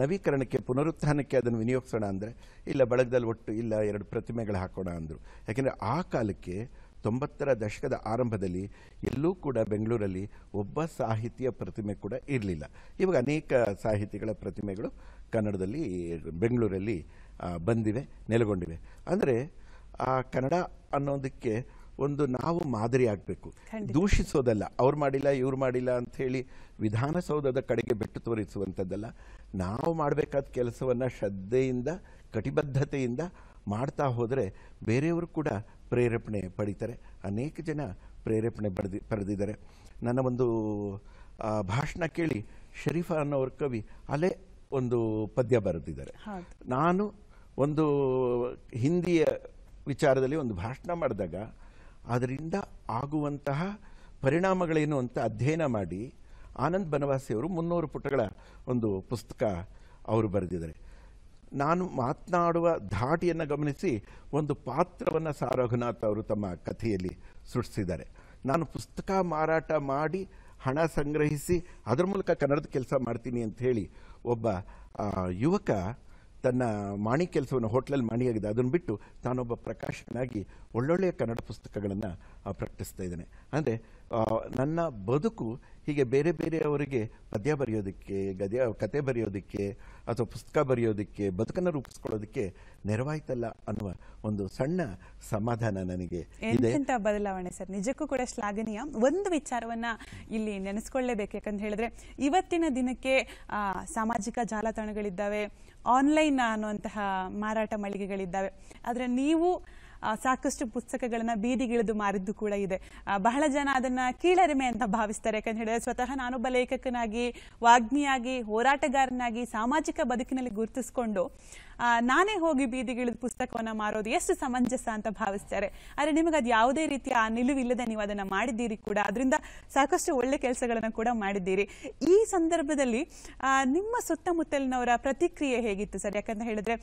ನವೀಕರಣಕ್ಕೆ ಪುನರುತ್ಥಾನಕ್ಕೆ ಅದನ್ನು ವಿನಿಯೋಗಿಸೋಣ ಅಂದರೆ ಇಲ್ಲ ಬಳಗದಲ್ಲಿ ಒಟ್ಟು ಇಲ್ಲ ಎರಡು ಪ್ರತಿಮೆಗಳು ಹಾಕೋಣ ಅಂದರು ಯಾಕೆಂದರೆ ಆ ಕಾಲಕ್ಕೆ ತೊಂಬತ್ತರ ದಶಕದ ಆರಂಭದಲ್ಲಿ ಎಲ್ಲೂ ಕೂಡ ಬೆಂಗಳೂರಲ್ಲಿ ಒಬ್ಬ ಸಾಹಿತಿಯ ಪ್ರತಿಮೆ ಕೂಡ ಇರಲಿಲ್ಲ ಇವಾಗ ಅನೇಕ ಸಾಹಿತಿಗಳ ಪ್ರತಿಮೆಗಳು ಕನ್ನಡದಲ್ಲಿ ಬೆಂಗಳೂರಲ್ಲಿ ಬಂದಿವೆ ನೆಲೆಗೊಂಡಿವೆ ಅಂದರೆ ಆ ಕನ್ನಡ ಅನ್ನೋದಕ್ಕೆ ಒಂದು ನಾವು ಮಾದರಿ ಆಗಬೇಕು ದೂಷಿಸೋದಲ್ಲ ಅವ್ರು ಮಾಡಿಲ್ಲ ಇವ್ರು ಮಾಡಿಲ್ಲ ಅಂಥೇಳಿ ವಿಧಾನಸೌಧದ ಕಡೆಗೆ ಬೆಟ್ಟು ತೋರಿಸುವಂಥದ್ದಲ್ಲ ನಾವು ಮಾಡಬೇಕಾದ ಕೆಲಸವನ್ನು ಶ್ರದ್ಧೆಯಿಂದ ಕಟಿಬದ್ಧತೆಯಿಂದ ಮಾಡ್ತಾ ಹೋದರೆ ಬೇರೆಯವರು ಕೂಡ ಪ್ರೇರೇಪಣೆ ಪಡೀತಾರೆ ಅನೇಕ ಜನ ಪ್ರೇರೇಪಣೆ ಪಡೆದಿ ಪಡೆದಿದ್ದಾರೆ ನನ್ನ ಒಂದು ಭಾಷಣ ಕೇಳಿ ಶರೀಫ ಅನ್ನೋವ್ರ ಕವಿ ಅಲ್ಲೇ ಒಂದು ಪದ್ಯ ಬರೆದಿದ್ದಾರೆ ನಾನು ಒಂದು ಹಿಂದಿಯ ವಿಚಾರದಲ್ಲಿ ಒಂದು ಭಾಷಣ ಮಾಡಿದಾಗ ಅದರಿಂದ ಆಗುವಂತಹ ಪರಿಣಾಮಗಳೇನು ಅಂತ ಅಧ್ಯಯನ ಮಾಡಿ ಆನಂದ್ ಬನವಾಸಿಯವರು ಮುನ್ನೂರು ಪುಟಗಳ ಒಂದು ಪುಸ್ತಕ ಅವರು ಬರೆದಿದ್ದಾರೆ ನಾನು ಮಾತನಾಡುವ ಧಾಟಿಯನ್ನು ಗಮನಿಸಿ ಒಂದು ಪಾತ್ರವನ್ನು ಸಾ ರಘುನಾಥ್ ಅವರು ತಮ್ಮ ಕಥೆಯಲ್ಲಿ ಸೃಷ್ಟಿಸಿದ್ದಾರೆ ನಾನು ಪುಸ್ತಕ ಮಾರಾಟ ಮಾಡಿ ಹಣ ಸಂಗ್ರಹಿಸಿ ಅದರ ಮೂಲಕ ಕನ್ನಡದ ಕೆಲಸ ಮಾಡ್ತೀನಿ ಅಂತ ಹೇಳಿ ಒಬ್ಬ ಯುವಕ ತನ್ನ ಮಾಣಿ ಕೆಲಸವನ್ನು ಹೋಟ್ಲಲ್ಲಿ ಮಾಣಿಯಾಗಿದೆ ಅದನ್ನು ಬಿಟ್ಟು ತಾನೊಬ್ಬ ಪ್ರಕಾಶಕನಾಗಿ ಒಳ್ಳೊಳ್ಳೆಯ ಕನ್ನಡ ಪುಸ್ತಕಗಳನ್ನು ಪ್ರಕಟಿಸ್ತಾ ಇದ್ದಾನೆ ಅಂದರೆ ನನ್ನ ಬದುಕು ಹೀಗೆ ಬೇರೆ ಬೇರೆಯವರಿಗೆ ಪದ್ಯ ಬರೆಯೋದಕ್ಕೆ ಗದ್ಯ ಕತೆ ಬರೆಯೋದಕ್ಕೆ ಅಥವಾ ಪುಸ್ತಕ ಬರೆಯೋದಕ್ಕೆ ಬದುಕನ್ನು ರೂಪಿಸ್ಕೊಳ್ಳೋದಕ್ಕೆ ನೆರವಾಯ್ತಲ್ಲ ಅನ್ನುವ ಒಂದು ಸಣ್ಣ ಸಮಾಧಾನ ನನಗೆ ಎಂಥ ಬದಲಾವಣೆ ಸರ್ ನಿಜಕ್ಕೂ ಕೂಡ ಶ್ಲಾಘನೀಯ ಒಂದು ವಿಚಾರವನ್ನ ಇಲ್ಲಿ ನೆನೆಸ್ಕೊಳ್ಳೇಬೇಕು ಯಾಕಂತ ಹೇಳಿದ್ರೆ ಇವತ್ತಿನ ದಿನಕ್ಕೆ ಸಾಮಾಜಿಕ ಜಾಲತಾಣಗಳಿದ್ದಾವೆ ಆನ್ಲೈನ್ ಅನ್ನುವಂತಹ ಮಾರಾಟ ಮಳಿಗೆಗಳಿದ್ದಾವೆ ಆದರೆ ನೀವು ಸಾಕಷ್ಟು ಪುಸ್ತಕಗಳನ್ನ ಬೀದಿಗಿಳಿದು ಮಾರಿದ್ದು ಕೂಡ ಇದೆ ಬಹಳ ಜನ ಅದನ್ನ ಕೀಳರಿಮೆ ಅಂತ ಭಾವಿಸ್ತಾರೆ ಯಾಕಂತ ಹೇಳಿದ್ರೆ ಸ್ವತಃ ನಾನೊಬ್ಬ ಲೇಖಕನಾಗಿ ವಾಗ್ಮಿಯಾಗಿ ಹೋರಾಟಗಾರನಾಗಿ ಸಾಮಾಜಿಕ ಬದುಕಿನಲ್ಲಿ ಗುರುತಿಸ್ಕೊಂಡು ನಾನೇ ಹೋಗಿ ಬೀದಿಗಿಳಿದು ಪುಸ್ತಕವನ್ನ ಮಾರೋದು ಎಷ್ಟು ಸಮಂಜಸ ಅಂತ ಭಾವಿಸ್ತಾರೆ ಆದರೆ ನಿಮಗೆ ಅದು ಯಾವುದೇ ರೀತಿಯ ಆ ನಿಲುವಿಲ್ಲದೆ ನೀವು ಅದನ್ನ ಮಾಡಿದ್ದೀರಿ ಕೂಡ ಅದರಿಂದ ಸಾಕಷ್ಟು ಒಳ್ಳೆ ಕೆಲಸಗಳನ್ನು ಕೂಡ ಮಾಡಿದ್ದೀರಿ ಈ ಸಂದರ್ಭದಲ್ಲಿ ನಿಮ್ಮ ಸುತ್ತಮುತ್ತಲಿನವರ ಪ್ರತಿಕ್ರಿಯೆ ಹೇಗಿತ್ತು ಸರ್ ಯಾಕಂತ ಹೇಳಿದ್ರೆ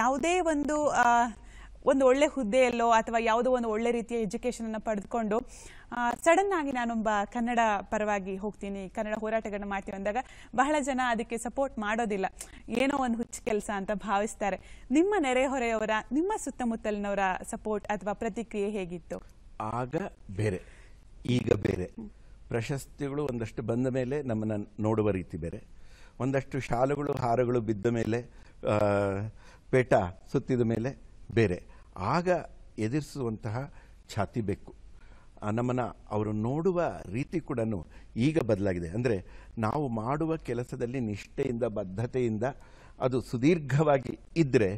ಯಾವುದೇ ಒಂದು ಒಂದು ಒಳ್ಳೆ ಹುದ್ದೆಯಲ್ಲೋ ಅಥವಾ ಯಾವುದೋ ಒಂದು ಒಳ್ಳೆ ರೀತಿಯ ಅನ್ನು ಪಡೆದುಕೊಂಡು ಸಡನ್ ಆಗಿ ನಾನೊಬ್ಬ ಕನ್ನಡ ಪರವಾಗಿ ಹೋಗ್ತೀನಿ ಕನ್ನಡ ಹೋರಾಟಗಳನ್ನ ಮಾಡ್ತೀನಿ ಅಂದಾಗ ಬಹಳ ಜನ ಅದಕ್ಕೆ ಸಪೋರ್ಟ್ ಮಾಡೋದಿಲ್ಲ ಏನೋ ಒಂದು ಹುಚ್ಚು ಕೆಲಸ ಅಂತ ಭಾವಿಸ್ತಾರೆ ನಿಮ್ಮ ನೆರೆಹೊರೆಯವರ ನಿಮ್ಮ ಸುತ್ತಮುತ್ತಲಿನವರ ಸಪೋರ್ಟ್ ಅಥವಾ ಪ್ರತಿಕ್ರಿಯೆ ಹೇಗಿತ್ತು ಆಗ ಬೇರೆ ಈಗ ಬೇರೆ ಪ್ರಶಸ್ತಿಗಳು ಒಂದಷ್ಟು ಬಂದ ಮೇಲೆ ನಮ್ಮನ್ನು ನೋಡುವ ರೀತಿ ಬೇರೆ ಒಂದಷ್ಟು ಶಾಲುಗಳು ಹಾರಗಳು ಬಿದ್ದ ಮೇಲೆ ಪೇಟ ಸುತ್ತಿದ ಮೇಲೆ ಬೇರೆ ಆಗ ಎದುರಿಸುವಂತಹ ಛಾತಿ ಬೆಕ್ಕು ನಮ್ಮನ್ನು ಅವರು ನೋಡುವ ರೀತಿ ಕೂಡ ಈಗ ಬದಲಾಗಿದೆ ಅಂದರೆ ನಾವು ಮಾಡುವ ಕೆಲಸದಲ್ಲಿ ನಿಷ್ಠೆಯಿಂದ ಬದ್ಧತೆಯಿಂದ ಅದು ಸುದೀರ್ಘವಾಗಿ ಇದ್ದರೆ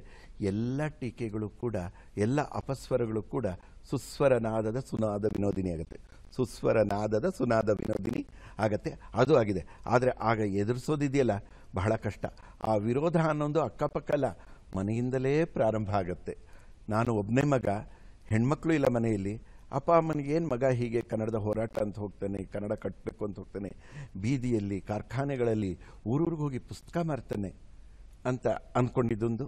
ಎಲ್ಲ ಟೀಕೆಗಳು ಕೂಡ ಎಲ್ಲ ಅಪಸ್ವರಗಳು ಕೂಡ ಸುಸ್ವರನಾದದ ಸುನಾದ ವಿನೋದಿನಿ ಆಗುತ್ತೆ ಸುಸ್ವರನಾದದ ಸುನಾದ ವಿನೋದಿನಿ ಆಗತ್ತೆ ಅದು ಆಗಿದೆ ಆದರೆ ಆಗ ಎದುರಿಸೋದಿದೆಯಲ್ಲ ಬಹಳ ಕಷ್ಟ ಆ ವಿರೋಧ ಅನ್ನೊಂದು ಅಕ್ಕಪಕ್ಕಲ್ಲ ಮನೆಯಿಂದಲೇ ಪ್ರಾರಂಭ ಆಗುತ್ತೆ ನಾನು ಒಬ್ಬನೇ ಮಗ ಹೆಣ್ಮಕ್ಳು ಇಲ್ಲ ಮನೆಯಲ್ಲಿ ಅಪ್ಪ ಅಮ್ಮನಿಗೆ ಏನು ಮಗ ಹೀಗೆ ಕನ್ನಡದ ಹೋರಾಟ ಅಂತ ಹೋಗ್ತಾನೆ ಕನ್ನಡ ಕಟ್ಟಬೇಕು ಅಂತ ಹೋಗ್ತಾನೆ ಬೀದಿಯಲ್ಲಿ ಕಾರ್ಖಾನೆಗಳಲ್ಲಿ ಊರೂರಿಗೆ ಹೋಗಿ ಪುಸ್ತಕ ಮಾರ್ತಾನೆ ಅಂತ ಅಂದ್ಕೊಂಡಿದ್ದೊಂದು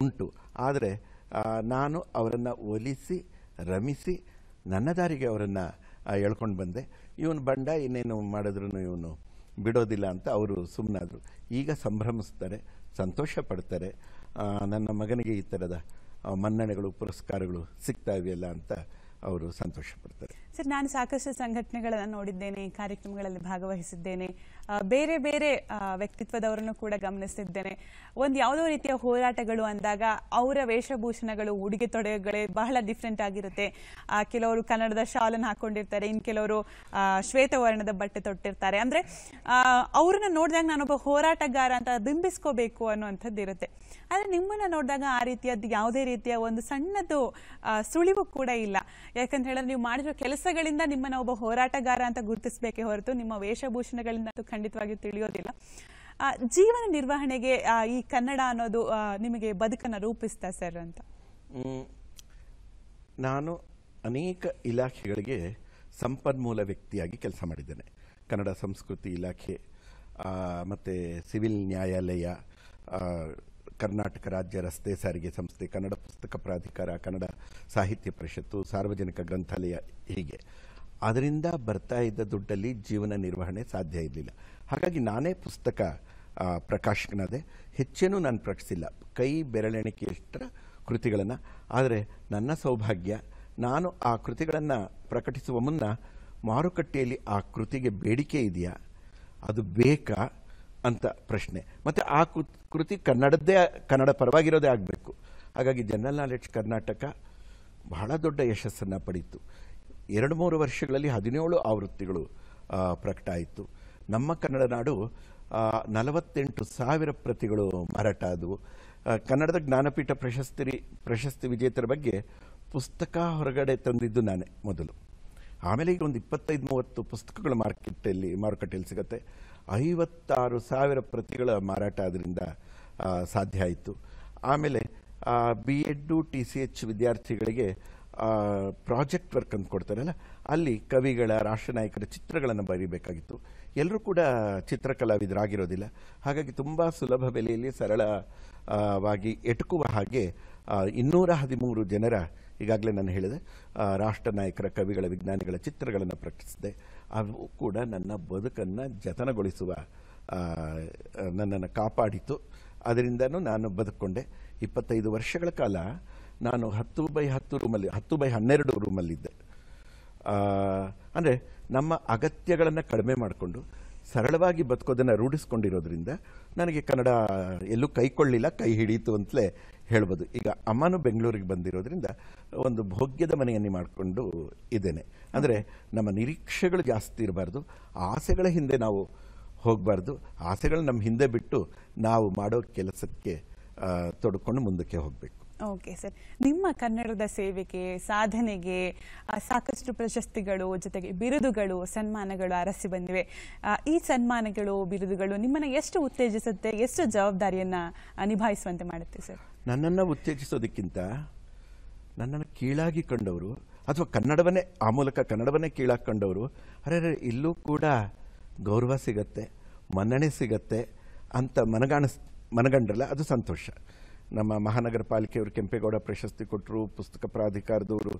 ಉಂಟು ಆದರೆ ನಾನು ಅವರನ್ನು ಒಲಿಸಿ ರಮಿಸಿ ನನ್ನ ದಾರಿಗೆ ಅವರನ್ನು ಎಳ್ಕೊಂಡು ಬಂದೆ ಇವನು ಬಂಡ ಇನ್ನೇನು ಮಾಡಿದ್ರೂ ಇವನು ಬಿಡೋದಿಲ್ಲ ಅಂತ ಅವರು ಸುಮ್ಮನಾದರು ಈಗ ಸಂಭ್ರಮಿಸ್ತಾರೆ ಸಂತೋಷ ಪಡ್ತಾರೆ ನನ್ನ ಮಗನಿಗೆ ಈ ಥರದ ಮನ್ನಣೆಗಳು ಪುರಸ್ಕಾರಗಳು ಸಿಗ್ತಾ ಇದೆಯಲ್ಲ ಅಂತ ಅವರು ಸಂತೋಷಪಡ್ತಾರೆ ಸರ್ ನಾನು ಸಾಕಷ್ಟು ಸಂಘಟನೆಗಳನ್ನು ನೋಡಿದ್ದೇನೆ ಕಾರ್ಯಕ್ರಮಗಳಲ್ಲಿ ಭಾಗವಹಿಸಿದ್ದೇನೆ ಬೇರೆ ಬೇರೆ ವ್ಯಕ್ತಿತ್ವದವರನ್ನು ಕೂಡ ಗಮನಿಸಿದ್ದೇನೆ ಒಂದು ಯಾವುದೋ ರೀತಿಯ ಹೋರಾಟಗಳು ಅಂದಾಗ ಅವರ ವೇಷಭೂಷಣಗಳು ಉಡುಗೆ ತೊಡೆಗಳೇ ಬಹಳ ಡಿಫ್ರೆಂಟ್ ಆಗಿರುತ್ತೆ ಕೆಲವರು ಕನ್ನಡದ ಶಾಲನ್ನು ಹಾಕೊಂಡಿರ್ತಾರೆ ಇನ್ನು ಕೆಲವರು ಶ್ವೇತವರ್ಣದ ಬಟ್ಟೆ ತೊಟ್ಟಿರ್ತಾರೆ ಅಂದರೆ ಅವ್ರನ್ನ ನೋಡಿದಾಗ ನಾನೊಬ್ಬ ಹೋರಾಟಗಾರ ಅಂತ ಬಿಂಬಿಸ್ಕೋಬೇಕು ಅನ್ನುವಂಥದ್ದು ಇರುತ್ತೆ ಆದರೆ ನಿಮ್ಮನ್ನು ನೋಡಿದಾಗ ಆ ರೀತಿಯದ್ದು ಯಾವುದೇ ರೀತಿಯ ಒಂದು ಸಣ್ಣದು ಸುಳಿವು ಕೂಡ ಇಲ್ಲ ಯಾಕಂತ ಹೇಳಿದ್ರೆ ನೀವು ಮಾಡಿರೋ ಕೆಲಸ ಕೆಲಸಗಳಿಂದ ನಿಮ್ಮನ್ನ ಒಬ್ಬ ಹೋರಾಟಗಾರ ಅಂತ ಗುರುತಿಸಬೇಕೆ ಹೊರತು ನಿಮ್ಮ ವೇಷಭೂಷಣಗಳಿಂದ ಖಂಡಿತವಾಗಿಯೂ ತಿಳಿಯೋದಿಲ್ಲ ಜೀವನ ನಿರ್ವಹಣೆಗೆ ಈ ಕನ್ನಡ ಅನ್ನೋದು ನಿಮಗೆ ಬದುಕನ್ನು ರೂಪಿಸ್ತಾ ಸರ್ ಅಂತ ನಾನು ಅನೇಕ ಇಲಾಖೆಗಳಿಗೆ ಸಂಪನ್ಮೂಲ ವ್ಯಕ್ತಿಯಾಗಿ ಕೆಲಸ ಮಾಡಿದ್ದೇನೆ ಕನ್ನಡ ಸಂಸ್ಕೃತಿ ಇಲಾಖೆ ಮತ್ತು ಸಿವಿಲ್ ನ್ಯಾಯಾಲಯ ಕರ್ನಾಟಕ ರಾಜ್ಯ ರಸ್ತೆ ಸಾರಿಗೆ ಸಂಸ್ಥೆ ಕನ್ನಡ ಪುಸ್ತಕ ಪ್ರಾಧಿಕಾರ ಕನ್ನಡ ಸಾಹಿತ್ಯ ಪರಿಷತ್ತು ಸಾರ್ವಜನಿಕ ಗ್ರಂಥಾಲಯ ಹೀಗೆ ಅದರಿಂದ ಬರ್ತಾ ಇದ್ದ ದುಡ್ಡಲ್ಲಿ ಜೀವನ ನಿರ್ವಹಣೆ ಸಾಧ್ಯ ಇರಲಿಲ್ಲ ಹಾಗಾಗಿ ನಾನೇ ಪುಸ್ತಕ ಪ್ರಕಾಶಕನಾದೆ ಹೆಚ್ಚೇನೂ ನಾನು ಪ್ರಕಟಿಸಿಲ್ಲ ಕೈ ಬೆರಳೆಣಿಕೆಯಷ್ಟರ ಕೃತಿಗಳನ್ನು ಆದರೆ ನನ್ನ ಸೌಭಾಗ್ಯ ನಾನು ಆ ಕೃತಿಗಳನ್ನು ಪ್ರಕಟಿಸುವ ಮುನ್ನ ಮಾರುಕಟ್ಟೆಯಲ್ಲಿ ಆ ಕೃತಿಗೆ ಬೇಡಿಕೆ ಇದೆಯಾ ಅದು ಬೇಕಾ ಅಂತ ಪ್ರಶ್ನೆ ಮತ್ತು ಆ ಕೃತಿ ಕನ್ನಡದ್ದೇ ಕನ್ನಡ ಪರವಾಗಿರೋದೇ ಆಗಬೇಕು ಹಾಗಾಗಿ ಜನರಲ್ ನಾಲೆಡ್ಜ್ ಕರ್ನಾಟಕ ಬಹಳ ದೊಡ್ಡ ಯಶಸ್ಸನ್ನು ಪಡೀತು ಎರಡು ಮೂರು ವರ್ಷಗಳಲ್ಲಿ ಹದಿನೇಳು ಆವೃತ್ತಿಗಳು ಪ್ರಕಟ ಆಯಿತು ನಮ್ಮ ಕನ್ನಡ ನಾಡು ನಲವತ್ತೆಂಟು ಸಾವಿರ ಪ್ರತಿಗಳು ಮಾರಾಟ ಆದವು ಕನ್ನಡದ ಜ್ಞಾನಪೀಠ ಪ್ರಶಸ್ತಿ ಪ್ರಶಸ್ತಿ ವಿಜೇತರ ಬಗ್ಗೆ ಪುಸ್ತಕ ಹೊರಗಡೆ ತಂದಿದ್ದು ನಾನೇ ಮೊದಲು ಆಮೇಲೆ ಈಗ ಒಂದು ಇಪ್ಪತ್ತೈದು ಮೂವತ್ತು ಪುಸ್ತಕಗಳು ಮಾರ್ಕೆಟಲ್ಲಿ ಮಾರುಕಟ್ಟೆಯಲ್ಲಿ ಸಿಗುತ್ತೆ ಐವತ್ತಾರು ಸಾವಿರ ಪ್ರತಿಗಳ ಮಾರಾಟ ಆದ್ದರಿಂದ ಸಾಧ್ಯ ಆಯಿತು ಆಮೇಲೆ B Ed T C H ವಿದ್ಯಾರ್ಥಿಗಳಿಗೆ ಪ್ರಾಜೆಕ್ಟ್ ವರ್ಕ್ ಅಂತ ಕೊಡ್ತಾರಲ್ಲ ಅಲ್ಲಿ ಕವಿಗಳ ರಾಷ್ಟ್ರ ನಾಯಕರ ಚಿತ್ರಗಳನ್ನು ಬರೀಬೇಕಾಗಿತ್ತು ಎಲ್ಲರೂ ಕೂಡ ಚಿತ್ರಕಲಾವಿದರಾಗಿರೋದಿಲ್ಲ ಹಾಗಾಗಿ ತುಂಬ ಸುಲಭ ಬೆಲೆಯಲ್ಲಿ ಸರಳವಾಗಿ ಎಟುಕುವ ಹಾಗೆ ಇನ್ನೂರ ಹದಿಮೂರು ಜನರ ಈಗಾಗಲೇ ನಾನು ಹೇಳಿದೆ ರಾಷ್ಟ್ರ ನಾಯಕರ ಕವಿಗಳ ವಿಜ್ಞಾನಿಗಳ ಚಿತ್ರಗಳನ್ನು ಪ್ರಕಟಿಸಿದೆ ಅವು ಕೂಡ ನನ್ನ ಬದುಕನ್ನು ಜತನಗೊಳಿಸುವ ನನ್ನನ್ನು ಕಾಪಾಡಿತು ಅದರಿಂದನೂ ನಾನು ಬದುಕೊಂಡೆ ಇಪ್ಪತ್ತೈದು ವರ್ಷಗಳ ಕಾಲ ನಾನು ಹತ್ತು ಬೈ ಹತ್ತು ರೂಮಲ್ಲಿ ಹತ್ತು ಬೈ ಹನ್ನೆರಡು ರೂಮಲ್ಲಿದ್ದೆ ಅಂದರೆ ನಮ್ಮ ಅಗತ್ಯಗಳನ್ನು ಕಡಿಮೆ ಮಾಡಿಕೊಂಡು ಸರಳವಾಗಿ ಬದುಕೋದನ್ನು ರೂಢಿಸ್ಕೊಂಡಿರೋದ್ರಿಂದ ನನಗೆ ಕನ್ನಡ ಎಲ್ಲೂ ಕೈಕೊಳ್ಳಿಲ್ಲ ಕೈ ಹಿಡಿಯಿತು ಅಂತಲೇ ಹೇಳ್ಬೋದು ಈಗ ಅಮ್ಮನೂ ಬೆಂಗಳೂರಿಗೆ ಬಂದಿರೋದ್ರಿಂದ ಒಂದು ಭೋಗ್ಯದ ಮನೆಯನ್ನು ಮಾಡಿಕೊಂಡು ಇದ್ದೇನೆ ಅಂದರೆ ನಮ್ಮ ನಿರೀಕ್ಷೆಗಳು ಜಾಸ್ತಿ ಇರಬಾರ್ದು ಆಸೆಗಳ ಹಿಂದೆ ನಾವು ಹೋಗಬಾರ್ದು ಆಸೆಗಳು ನಮ್ಮ ಹಿಂದೆ ಬಿಟ್ಟು ನಾವು ಮಾಡೋ ಕೆಲಸಕ್ಕೆ ತೊಡ್ಕೊಂಡು ಮುಂದಕ್ಕೆ ಹೋಗಬೇಕು ಓಕೆ ಸರ್ ನಿಮ್ಮ ಕನ್ನಡದ ಸೇವೆಗೆ ಸಾಧನೆಗೆ ಸಾಕಷ್ಟು ಪ್ರಶಸ್ತಿಗಳು ಜೊತೆಗೆ ಬಿರುದುಗಳು ಸನ್ಮಾನಗಳು ಅರಸಿ ಬಂದಿವೆ ಈ ಸನ್ಮಾನಗಳು ಬಿರುದುಗಳು ನಿಮ್ಮನ್ನು ಎಷ್ಟು ಉತ್ತೇಜಿಸುತ್ತೆ ಎಷ್ಟು ಜವಾಬ್ದಾರಿಯನ್ನು ನಿಭಾಯಿಸುವಂತೆ ಮಾಡುತ್ತೆ ಸರ್ ನನ್ನನ್ನು ಉತ್ತೇಜಿಸೋದಕ್ಕಿಂತ ನನ್ನನ್ನು ಕೀಳಾಗಿ ಕಂಡವರು ಅಥವಾ ಕನ್ನಡವನ್ನೇ ಆ ಮೂಲಕ ಕನ್ನಡವನ್ನೇ ಕೀಳಾಗಿ ಕಂಡವರು ಅರೆ ಇಲ್ಲೂ ಕೂಡ ಗೌರವ ಸಿಗತ್ತೆ ಮನ್ನಣೆ ಸಿಗತ್ತೆ ಅಂತ ಮನಗಾಣಿಸ್ ಮನಗಂಡ್ರಲ್ಲ ಅದು ಸಂತೋಷ ನಮ್ಮ ಮಹಾನಗರ ಪಾಲಿಕೆಯವರು ಕೆಂಪೇಗೌಡ ಪ್ರಶಸ್ತಿ ಕೊಟ್ಟರು ಪುಸ್ತಕ ಪ್ರಾಧಿಕಾರದವರು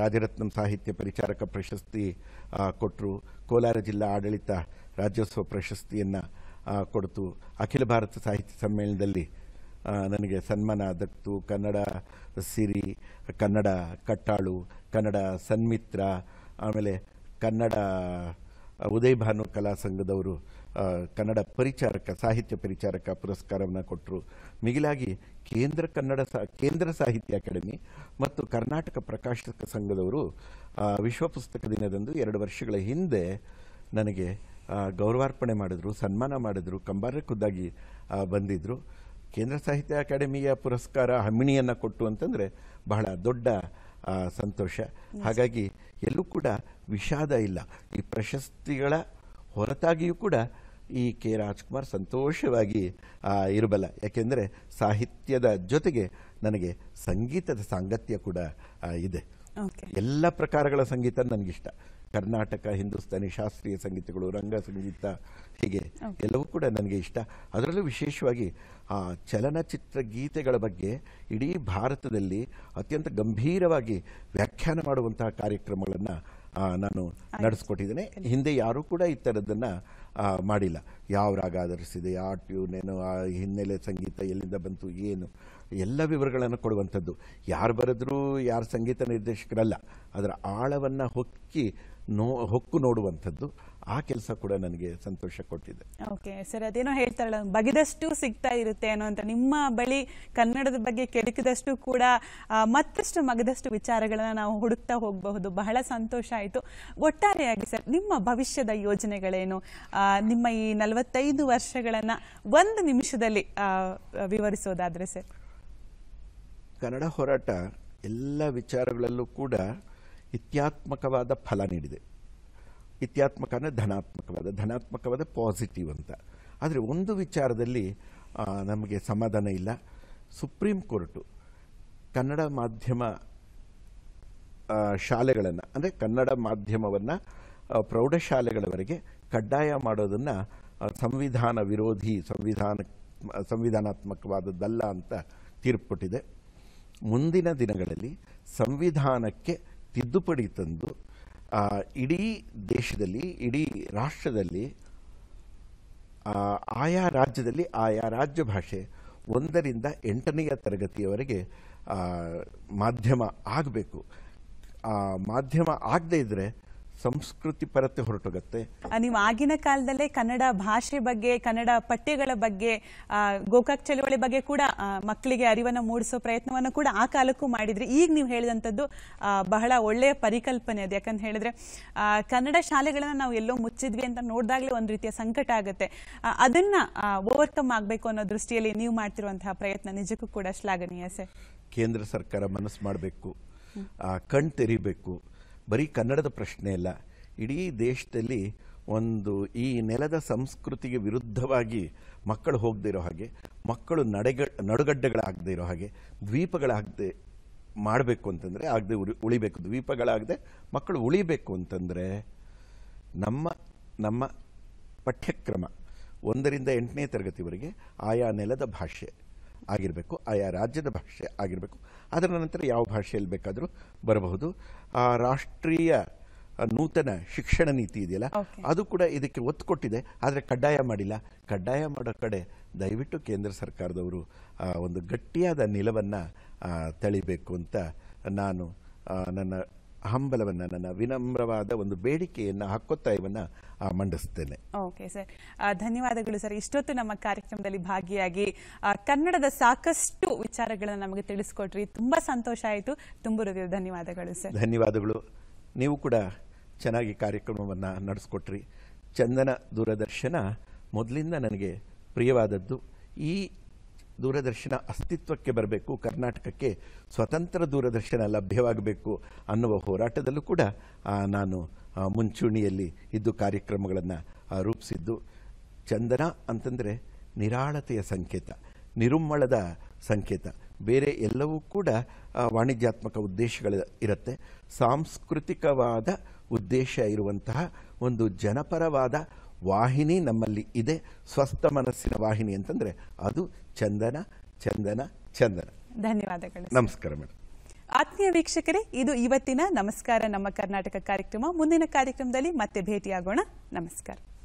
ರಾಜರತ್ನಂ ಸಾಹಿತ್ಯ ಪರಿಚಾರಕ ಪ್ರಶಸ್ತಿ ಕೊಟ್ಟರು ಕೋಲಾರ ಜಿಲ್ಲಾ ಆಡಳಿತ ರಾಜ್ಯೋತ್ಸವ ಪ್ರಶಸ್ತಿಯನ್ನು ಕೊಡ್ತು ಅಖಿಲ ಭಾರತ ಸಾಹಿತ್ಯ ಸಮ್ಮೇಳನದಲ್ಲಿ ನನಗೆ ಸನ್ಮಾನ ದಕ್ತು ಕನ್ನಡ ಸಿರಿ ಕನ್ನಡ ಕಟ್ಟಾಳು ಕನ್ನಡ ಸನ್ಮಿತ್ರ ಆಮೇಲೆ ಕನ್ನಡ ಉದಯ ಭಾನು ಕಲಾ ಸಂಘದವರು ಕನ್ನಡ ಪರಿಚಾರಕ ಸಾಹಿತ್ಯ ಪರಿಚಾರಕ ಪುರಸ್ಕಾರವನ್ನು ಕೊಟ್ಟರು ಮಿಗಿಲಾಗಿ ಕೇಂದ್ರ ಕನ್ನಡ ಸಾ ಕೇಂದ್ರ ಸಾಹಿತ್ಯ ಅಕಾಡೆಮಿ ಮತ್ತು ಕರ್ನಾಟಕ ಪ್ರಕಾಶಕ ಸಂಘದವರು ವಿಶ್ವ ಪುಸ್ತಕ ದಿನದಂದು ಎರಡು ವರ್ಷಗಳ ಹಿಂದೆ ನನಗೆ ಗೌರವಾರ್ಪಣೆ ಮಾಡಿದ್ರು ಸನ್ಮಾನ ಮಾಡಿದ್ರು ಕಂಬಾರ ಖುದ್ದಾಗಿ ಬಂದಿದ್ದರು ಕೇಂದ್ರ ಸಾಹಿತ್ಯ ಅಕಾಡೆಮಿಯ ಪುರಸ್ಕಾರ ಹಮ್ಮಿಣಿಯನ್ನು ಕೊಟ್ಟು ಅಂತಂದರೆ ಬಹಳ ದೊಡ್ಡ ಸಂತೋಷ ಹಾಗಾಗಿ ಎಲ್ಲೂ ಕೂಡ ವಿಷಾದ ಇಲ್ಲ ಈ ಪ್ರಶಸ್ತಿಗಳ ಹೊರತಾಗಿಯೂ ಕೂಡ ಈ ಕೆ ರಾಜ್ಕುಮಾರ್ ಸಂತೋಷವಾಗಿ ಇರಬಲ್ಲ ಯಾಕೆಂದರೆ ಸಾಹಿತ್ಯದ ಜೊತೆಗೆ ನನಗೆ ಸಂಗೀತದ ಸಾಂಗತ್ಯ ಕೂಡ ಇದೆ ಎಲ್ಲ ಪ್ರಕಾರಗಳ ಸಂಗೀತ ನನಗಿಷ್ಟ ಕರ್ನಾಟಕ ಹಿಂದೂಸ್ತಾನಿ ಶಾಸ್ತ್ರೀಯ ಸಂಗೀತಗಳು ರಂಗ ಸಂಗೀತ ಹೀಗೆ ಎಲ್ಲವೂ ಕೂಡ ನನಗೆ ಇಷ್ಟ ಅದರಲ್ಲೂ ವಿಶೇಷವಾಗಿ ಆ ಚಲನಚಿತ್ರ ಗೀತೆಗಳ ಬಗ್ಗೆ ಇಡೀ ಭಾರತದಲ್ಲಿ ಅತ್ಯಂತ ಗಂಭೀರವಾಗಿ ವ್ಯಾಖ್ಯಾನ ಮಾಡುವಂತಹ ಕಾರ್ಯಕ್ರಮಗಳನ್ನು ನಾನು ನಡೆಸ್ಕೊಟ್ಟಿದ್ದೇನೆ ಹಿಂದೆ ಯಾರೂ ಕೂಡ ಈ ಥರದ್ದನ್ನು ಮಾಡಿಲ್ಲ ಯಾವ ರಾಗ ಆಧರಿಸಿದೆ ಆ ಟ್ಯೂನ್ ಏನು ಆ ಹಿನ್ನೆಲೆ ಸಂಗೀತ ಎಲ್ಲಿಂದ ಬಂತು ಏನು ಎಲ್ಲ ವಿವರಗಳನ್ನು ಕೊಡುವಂಥದ್ದು ಯಾರು ಬರೆದ್ರೂ ಯಾರು ಸಂಗೀತ ನಿರ್ದೇಶಕರಲ್ಲ ಅದರ ಆಳವನ್ನು ಹೊಕ್ಕಿ ನೋ ಹೊಕ್ಕು ನೋಡುವಂಥದ್ದು ಆ ಕೆಲಸ ಕೂಡ ನನಗೆ ಸಂತೋಷ ಕೊಟ್ಟಿದೆ ಓಕೆ ಸರ್ ಅದೇನೋ ಹೇಳ್ತಾರಲ್ಲ ಬಗೆದಷ್ಟು ಸಿಗ್ತಾ ಇರುತ್ತೆ ಅನ್ನೋ ಅಂತ ನಿಮ್ಮ ಬಳಿ ಕನ್ನಡದ ಬಗ್ಗೆ ಕೆಡಕಿದಷ್ಟು ಕೂಡ ಮತ್ತಷ್ಟು ಮಗದಷ್ಟು ವಿಚಾರಗಳನ್ನ ನಾವು ಹುಡುಕ್ತಾ ಹೋಗಬಹುದು ಬಹಳ ಸಂತೋಷ ಆಯಿತು ಒಟ್ಟಾರೆಯಾಗಿ ಸರ್ ನಿಮ್ಮ ಭವಿಷ್ಯದ ಯೋಜನೆಗಳೇನು ನಿಮ್ಮ ಈ ನಲವತ್ತೈದು ವರ್ಷಗಳನ್ನು ಒಂದು ನಿಮಿಷದಲ್ಲಿ ವಿವರಿಸೋದಾದರೆ ಸರ್ ಕನ್ನಡ ಹೋರಾಟ ಎಲ್ಲ ವಿಚಾರಗಳಲ್ಲೂ ಕೂಡ ಇತ್ಯಾತ್ಮಕವಾದ ಫಲ ನೀಡಿದೆ ಇತ್ಯಾತ್ಮಕ ಅಂದರೆ ಧನಾತ್ಮಕವಾದ ಧನಾತ್ಮಕವಾದ ಪಾಸಿಟಿವ್ ಅಂತ ಆದರೆ ಒಂದು ವಿಚಾರದಲ್ಲಿ ನಮಗೆ ಸಮಾಧಾನ ಇಲ್ಲ ಸುಪ್ರೀಂ ಕೋರ್ಟು ಕನ್ನಡ ಮಾಧ್ಯಮ ಶಾಲೆಗಳನ್ನು ಅಂದರೆ ಕನ್ನಡ ಮಾಧ್ಯಮವನ್ನು ಪ್ರೌಢಶಾಲೆಗಳವರೆಗೆ ಕಡ್ಡಾಯ ಮಾಡೋದನ್ನು ಸಂವಿಧಾನ ವಿರೋಧಿ ಸಂವಿಧಾನ ಸಂವಿಧಾನಾತ್ಮಕವಾದದ್ದಲ್ಲ ಅಂತ ತೀರ್ಪುಟ್ಟಿದೆ ಮುಂದಿನ ದಿನಗಳಲ್ಲಿ ಸಂವಿಧಾನಕ್ಕೆ ತಿದ್ದುಪಡಿ ತಂದು ಇಡೀ ದೇಶದಲ್ಲಿ ಇಡೀ ರಾಷ್ಟ್ರದಲ್ಲಿ ಆಯಾ ರಾಜ್ಯದಲ್ಲಿ ಆಯಾ ರಾಜ್ಯ ಭಾಷೆ ಒಂದರಿಂದ ಎಂಟನೆಯ ತರಗತಿಯವರೆಗೆ ಮಾಧ್ಯಮ ಆಗಬೇಕು ಮಾಧ್ಯಮ ಆಗದೇ ಇದ್ದರೆ ಸಂಸ್ಕೃತಿ ಪರತೆ ಹೊರಟೋಗುತ್ತೆ ನೀವು ಆಗಿನ ಕಾಲದಲ್ಲೇ ಕನ್ನಡ ಭಾಷೆ ಬಗ್ಗೆ ಕನ್ನಡ ಪಠ್ಯಗಳ ಬಗ್ಗೆ ಗೋಕಾಕ್ ಚಳವಳಿ ಬಗ್ಗೆ ಕೂಡ ಮಕ್ಕಳಿಗೆ ಅರಿವನ್ನು ಮೂಡಿಸೋ ಪ್ರಯತ್ನವನ್ನು ಕೂಡ ಆ ಕಾಲಕ್ಕೂ ಮಾಡಿದ್ರಿ ಈಗ ನೀವು ಹೇಳಿದಂಥದ್ದು ಬಹಳ ಒಳ್ಳೆಯ ಪರಿಕಲ್ಪನೆ ಅದು ಯಾಕಂತ ಹೇಳಿದ್ರೆ ಕನ್ನಡ ಶಾಲೆಗಳನ್ನ ನಾವು ಎಲ್ಲೋ ಮುಚ್ಚಿದ್ವಿ ಅಂತ ನೋಡಿದಾಗಲೇ ಒಂದು ರೀತಿಯ ಸಂಕಟ ಆಗುತ್ತೆ ಅದನ್ನ ಓವರ್ಕಮ್ ಆಗಬೇಕು ಅನ್ನೋ ದೃಷ್ಟಿಯಲ್ಲಿ ನೀವು ಮಾಡ್ತಿರುವಂತಹ ಪ್ರಯತ್ನ ನಿಜಕ್ಕೂ ಕೂಡ ಶ್ಲಾಘನೀಯ ಸರ್ ಕೇಂದ್ರ ಸರ್ಕಾರ ಮನಸ್ಸು ಮಾಡಬೇಕು ಕಣ್ ತೆರಿಬೇಕು ಬರೀ ಕನ್ನಡದ ಪ್ರಶ್ನೆ ಅಲ್ಲ ಇಡೀ ದೇಶದಲ್ಲಿ ಒಂದು ಈ ನೆಲದ ಸಂಸ್ಕೃತಿಗೆ ವಿರುದ್ಧವಾಗಿ ಮಕ್ಕಳು ಹೋಗದೇ ಇರೋ ಹಾಗೆ ಮಕ್ಕಳು ನಡೆಗ ನಡುಗಡ್ಡೆಗಳಾಗದೇ ಇರೋ ಹಾಗೆ ದ್ವೀಪಗಳಾಗದೆ ಮಾಡಬೇಕು ಅಂತಂದರೆ ಆಗದೆ ಉಳಿ ಉಳಿಬೇಕು ದ್ವೀಪಗಳಾಗದೆ ಮಕ್ಕಳು ಉಳಿಬೇಕು ಅಂತಂದರೆ ನಮ್ಮ ನಮ್ಮ ಪಠ್ಯಕ್ರಮ ಒಂದರಿಂದ ಎಂಟನೇ ತರಗತಿವರೆಗೆ ಆಯಾ ನೆಲದ ಭಾಷೆ ಆಗಿರಬೇಕು ಆಯಾ ರಾಜ್ಯದ ಭಾಷೆ ಆಗಿರಬೇಕು ಅದರ ನಂತರ ಯಾವ ಭಾಷೆಯಲ್ಲಿ ಬೇಕಾದರೂ ಬರಬಹುದು ಆ ರಾಷ್ಟ್ರೀಯ ನೂತನ ಶಿಕ್ಷಣ ನೀತಿ ಇದೆಯಲ್ಲ ಅದು ಕೂಡ ಇದಕ್ಕೆ ಒತ್ತು ಕೊಟ್ಟಿದೆ ಆದರೆ ಕಡ್ಡಾಯ ಮಾಡಿಲ್ಲ ಕಡ್ಡಾಯ ಮಾಡೋ ಕಡೆ ದಯವಿಟ್ಟು ಕೇಂದ್ರ ಸರ್ಕಾರದವರು ಒಂದು ಗಟ್ಟಿಯಾದ ನಿಲವನ್ನು ತಳಿಬೇಕು ಅಂತ ನಾನು ನನ್ನ ಹಂಬಲವನ್ನು ನನ್ನ ವಿನಮ್ರವಾದ ಒಂದು ಬೇಡಿಕೆಯನ್ನು ಹಕ್ಕೊತ್ತಾಯವನ್ನು ಮಂಡಿಸ್ತೇನೆ ಓಕೆ ಸರ್ ಧನ್ಯವಾದಗಳು ಸರ್ ಇಷ್ಟೊತ್ತು ನಮ್ಮ ಕಾರ್ಯಕ್ರಮದಲ್ಲಿ ಭಾಗಿಯಾಗಿ ಕನ್ನಡದ ಸಾಕಷ್ಟು ವಿಚಾರಗಳನ್ನು ನಮಗೆ ತಿಳಿಸ್ಕೊಟ್ರಿ ತುಂಬ ಸಂತೋಷ ಆಯಿತು ತುಂಬ ಹೃದಯ ಧನ್ಯವಾದಗಳು ಸರ್ ಧನ್ಯವಾದಗಳು ನೀವು ಕೂಡ ಚೆನ್ನಾಗಿ ಕಾರ್ಯಕ್ರಮವನ್ನು ನಡೆಸ್ಕೊಟ್ರಿ ಚಂದನ ದೂರದರ್ಶನ ಮೊದಲಿಂದ ನನಗೆ ಪ್ರಿಯವಾದದ್ದು ಈ ದೂರದರ್ಶನ ಅಸ್ತಿತ್ವಕ್ಕೆ ಬರಬೇಕು ಕರ್ನಾಟಕಕ್ಕೆ ಸ್ವತಂತ್ರ ದೂರದರ್ಶನ ಲಭ್ಯವಾಗಬೇಕು ಅನ್ನುವ ಹೋರಾಟದಲ್ಲೂ ಕೂಡ ನಾನು ಮುಂಚೂಣಿಯಲ್ಲಿ ಇದ್ದು ಕಾರ್ಯಕ್ರಮಗಳನ್ನು ರೂಪಿಸಿದ್ದು ಚಂದನ ಅಂತಂದರೆ ನಿರಾಳತೆಯ ಸಂಕೇತ ನಿರುಮ್ಮಳದ ಸಂಕೇತ ಬೇರೆ ಎಲ್ಲವೂ ಕೂಡ ವಾಣಿಜ್ಯಾತ್ಮಕ ಉದ್ದೇಶಗಳ ಇರುತ್ತೆ ಸಾಂಸ್ಕೃತಿಕವಾದ ಉದ್ದೇಶ ಇರುವಂತಹ ಒಂದು ಜನಪರವಾದ ವಾಹಿನಿ ನಮ್ಮಲ್ಲಿ ಇದೆ ಸ್ವಸ್ಥ ಮನಸ್ಸಿನ ವಾಹಿನಿ ಅಂತಂದ್ರೆ ಅದು ಚಂದನ ಚಂದನ ಚಂದನ ಧನ್ಯವಾದಗಳು ನಮಸ್ಕಾರ ಮೇಡಮ್ ಆತ್ಮೀಯ ವೀಕ್ಷಕರೇ ಇದು ಇವತ್ತಿನ ನಮಸ್ಕಾರ ನಮ್ಮ ಕರ್ನಾಟಕ ಕಾರ್ಯಕ್ರಮ ಮುಂದಿನ ಕಾರ್ಯಕ್ರಮದಲ್ಲಿ ಮತ್ತೆ ಭೇಟಿಯಾಗೋಣ ನಮಸ್ಕಾರ